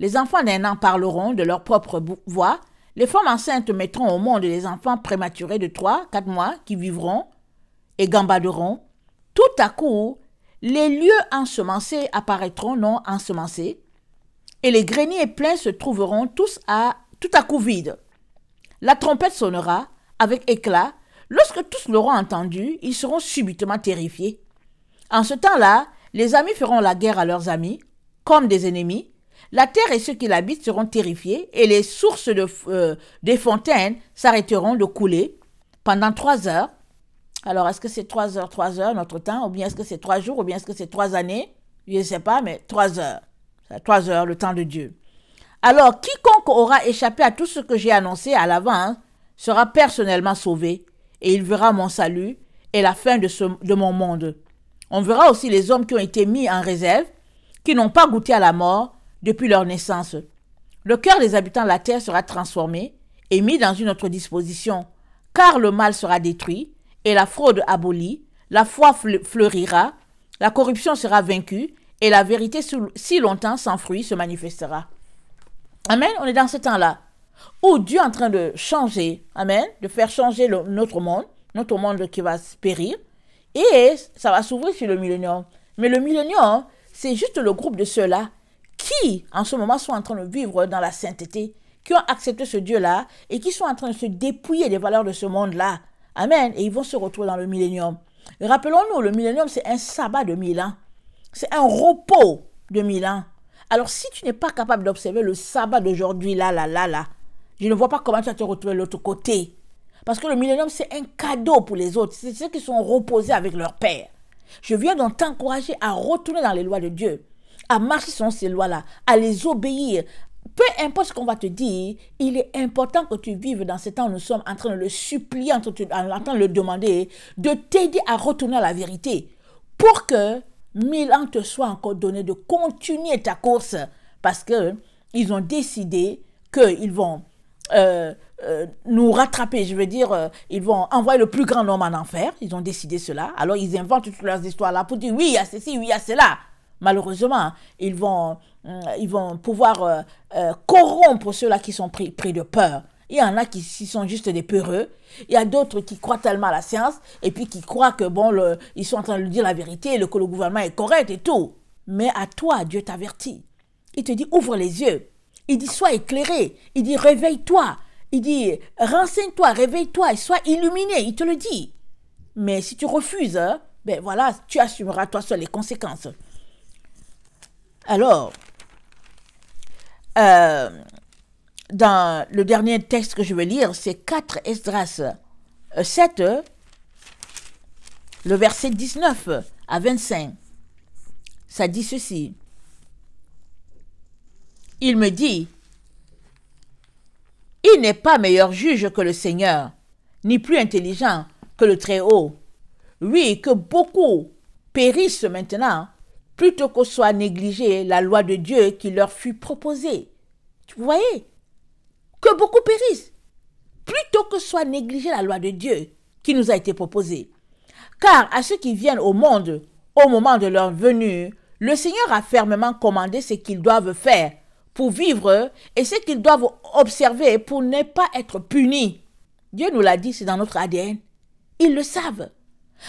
Les enfants d'un an parleront de leur propre voix. Les femmes enceintes mettront au monde les enfants prématurés de trois, quatre mois qui vivront et gambaderont. Tout à coup, les lieux ensemencés apparaîtront non ensemencés et les greniers pleins se trouveront tous à tout à coup vides. La trompette sonnera avec éclat. Lorsque tous l'auront entendu, ils seront subitement terrifiés. En ce temps-là, les amis feront la guerre à leurs amis, comme des ennemis. La terre et ceux qui l'habitent seront terrifiés, et les sources de, euh, des fontaines s'arrêteront de couler pendant trois heures. Alors, est-ce que c'est trois heures, trois heures notre temps, ou bien est-ce que c'est trois jours, ou bien est-ce que c'est trois années Je ne sais pas, mais trois heures. Trois heures, le temps de Dieu. Alors, quiconque aura échappé à tout ce que j'ai annoncé à l'avance hein, sera personnellement sauvé, et il verra mon salut et la fin de, de mon monde. On verra aussi les hommes qui ont été mis en réserve, qui n'ont pas goûté à la mort depuis leur naissance. Le cœur des habitants de la terre sera transformé et mis dans une autre disposition, car le mal sera détruit et la fraude abolie, la foi fleurira, la corruption sera vaincue et la vérité si longtemps sans fruit se manifestera. Amen, on est dans ce temps-là où Dieu est en train de changer, amen, de faire changer notre monde, notre monde qui va périr, et ça va s'ouvrir sur le millénium. Mais le millénium, c'est juste le groupe de ceux-là qui, en ce moment, sont en train de vivre dans la sainteté, qui ont accepté ce Dieu-là et qui sont en train de se dépouiller des valeurs de ce monde-là. Amen. Et ils vont se retrouver dans le millénium. Rappelons-nous, le millénium, c'est un sabbat de mille ans. C'est un repos de mille ans. Alors si tu n'es pas capable d'observer le sabbat d'aujourd'hui, là, là, là, là, je ne vois pas comment tu vas te retrouver de l'autre côté. Parce que le millénaire, c'est un cadeau pour les autres. C'est ceux qui sont reposés avec leur Père. Je viens donc t'encourager à retourner dans les lois de Dieu, à marcher selon ces lois-là, à les obéir. Peu importe ce qu'on va te dire, il est important que tu vives dans ce temps où nous sommes en train de le supplier, en train de le demander, de t'aider à retourner à la vérité pour que mille ans te soient encore donné de continuer ta course parce que ils ont décidé qu'ils vont euh, euh, nous rattraper, je veux dire, euh, ils vont envoyer le plus grand homme en enfer, ils ont décidé cela, alors ils inventent toutes leurs histoires-là pour dire oui, à ceci, oui, à cela. Malheureusement, ils vont, ils vont pouvoir corrompre ceux-là qui sont pris de peur. Il y en a qui, sont juste des peureux. Il y a d'autres qui croient tellement à la science et puis qui croient que, bon, ils sont en train de dire la vérité et que le gouvernement est correct et tout. Mais à toi, Dieu t'avertit. Il te dit, ouvre les yeux. Il dit, sois éclairé. Il dit, réveille-toi. Il dit, renseigne-toi, réveille-toi et sois illuminé. Il te le dit. Mais si tu refuses, hein, ben voilà, tu assumeras toi seul les conséquences. Alors, euh, dans le dernier texte que je vais lire, c'est 4 Esdras 7, euh, euh, le verset 19 à 25. Ça dit ceci. Il me dit, il n'est pas meilleur juge que le Seigneur, ni plus intelligent que le Très-Haut. Oui, que beaucoup périssent maintenant, plutôt que soit négligée la loi de Dieu qui leur fut proposée. Vous voyez que beaucoup périssent, plutôt que soit négligée la loi de Dieu qui nous a été proposée. Car à ceux qui viennent au monde, au moment de leur venue, le Seigneur a fermement commandé ce qu'ils doivent faire pour vivre et ce qu'ils doivent observer pour ne pas être punis. Dieu nous l'a dit, c'est dans notre ADN. Ils le savent.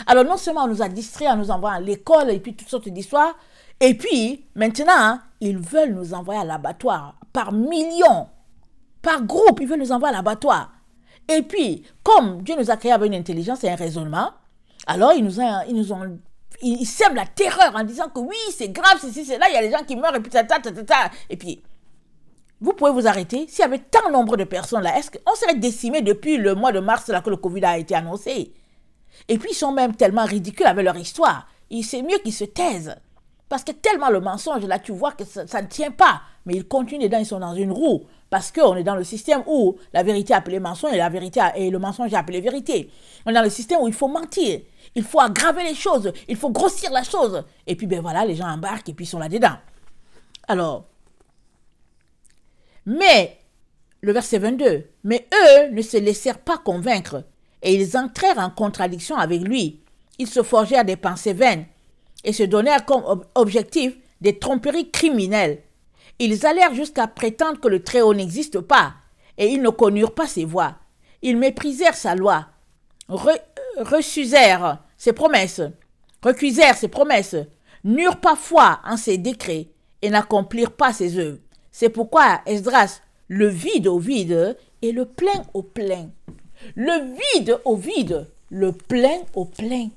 Alors non seulement on nous a distrait, en nous envoie à l'école et puis toutes sortes d'histoires, et puis maintenant, ils veulent nous envoyer à l'abattoir par millions par groupe, ils veulent nous envoyer à l'abattoir. Et puis, comme Dieu nous a créés avec une intelligence et un raisonnement, alors ils nous nous ont, il, la terreur en disant que oui, c'est grave, si c'est là, il y a des gens qui meurent et puis ta, Et puis, vous pouvez vous arrêter. S'il y avait tant nombre de personnes là, est-ce qu'on serait décimé depuis le mois de mars là que le Covid a été annoncé Et puis, ils sont même tellement ridicules avec leur histoire. Il c'est mieux qu'ils se taisent. Parce que tellement le mensonge là, tu vois que ça ne tient pas mais ils continuent dedans, ils sont dans une roue. Parce qu'on est dans le système où la vérité est appelée mensonge et, la vérité et le mensonge est appelé vérité. On est dans le système où il faut mentir, il faut aggraver les choses, il faut grossir la chose. Et puis, ben voilà, les gens embarquent et puis ils sont là-dedans. Alors, mais, le verset 22, mais eux ne se laissèrent pas convaincre et ils entrèrent en contradiction avec lui. Ils se forgèrent des pensées vaines et se donnèrent comme objectif des tromperies criminelles ils allèrent jusqu'à prétendre que le Très-Haut n'existe pas, et ils ne connurent pas ses voies. Ils méprisèrent sa loi, refusèrent ses promesses, recusèrent ses promesses, n'eurent pas foi en ses décrets et n'accomplirent pas ses œuvres. C'est pourquoi Esdras, le vide au vide et le plein au plein. Le vide au vide, le plein au plein.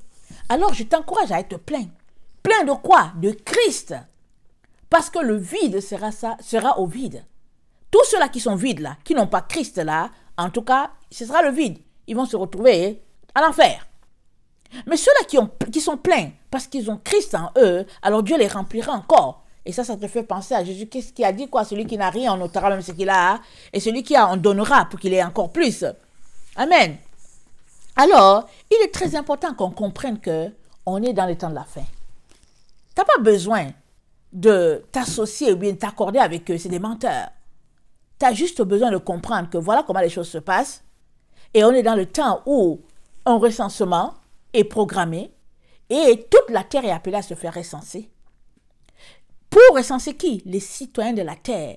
Alors je t'encourage à être plein. Plein de quoi De Christ. Parce que le vide sera, au vide. Tous ceux-là qui sont vides, là, qui n'ont pas Christ, là, en tout cas, ce sera le vide. Ils vont se retrouver à l'enfer. Mais ceux-là qui, sont pleins, parce qu'ils ont Christ en eux, alors Dieu les remplira encore. Et ça, ça te fait penser à Jésus. Qu'est-ce qui a dit quoi Celui qui n'a rien, on notera même ce qu'il a. Et celui qui a, on donnera pour qu'il ait encore plus. Amen. Alors, il est très important qu'on comprenne que on est dans le temps de la fin. Tu n'as pas besoin de t'associer ou bien t'accorder avec eux, c'est des menteurs. Tu as juste besoin de comprendre que voilà comment les choses se passent. Et on est dans le temps où un recensement est programmé et toute la Terre est appelée à se faire recenser. Pour recenser qui Les citoyens de la Terre.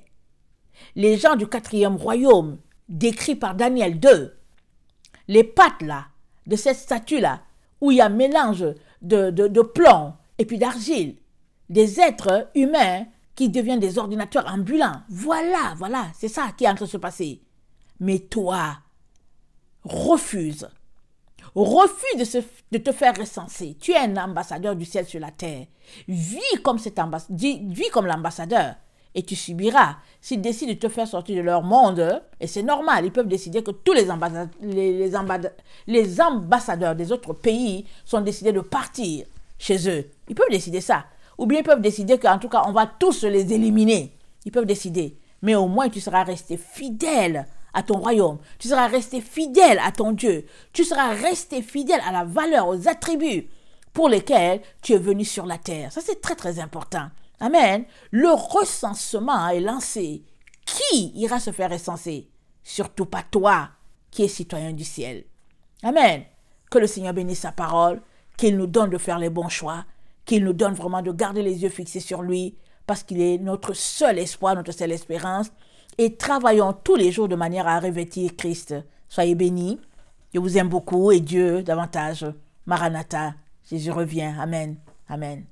Les gens du quatrième royaume, décrit par Daniel 2. Les pattes là, de cette statue là, où il y a mélange de plomb et puis d'argile des êtres humains qui deviennent des ordinateurs ambulants. Voilà, voilà, c'est ça qui est en train de se passer. Mais toi, refuse. Refuse de, te faire recenser. Tu es un ambassadeur du ciel sur la terre. Vis comme, cet comme l'ambassadeur et tu subiras. S'ils décident de te faire sortir de leur monde, et c'est normal, ils peuvent décider que tous les, les, les ambassadeurs des autres pays sont décidés de partir chez eux. Ils peuvent décider ça. Ou bien ils peuvent décider qu'en tout cas, on va tous les éliminer. Ils peuvent décider. Mais au moins, tu seras resté fidèle à ton royaume. Tu seras resté fidèle à ton Dieu. Tu seras resté fidèle à la valeur, aux attributs pour lesquels tu es venu sur la terre. Ça, c'est très, très important. Amen. Le recensement est lancé. Qui ira se faire recenser Surtout pas toi, qui es citoyen du ciel. Amen. Que le Seigneur bénisse sa parole, qu'il nous donne de faire les bons choix qu'il nous donne vraiment de garder les yeux fixés sur lui, parce qu'il est notre seul espoir, notre seule espérance. Et travaillons tous les jours de manière à revêtir Christ. Soyez bénis. Je vous aime beaucoup et Dieu davantage. Maranatha, Jésus revient. Amen. Amen.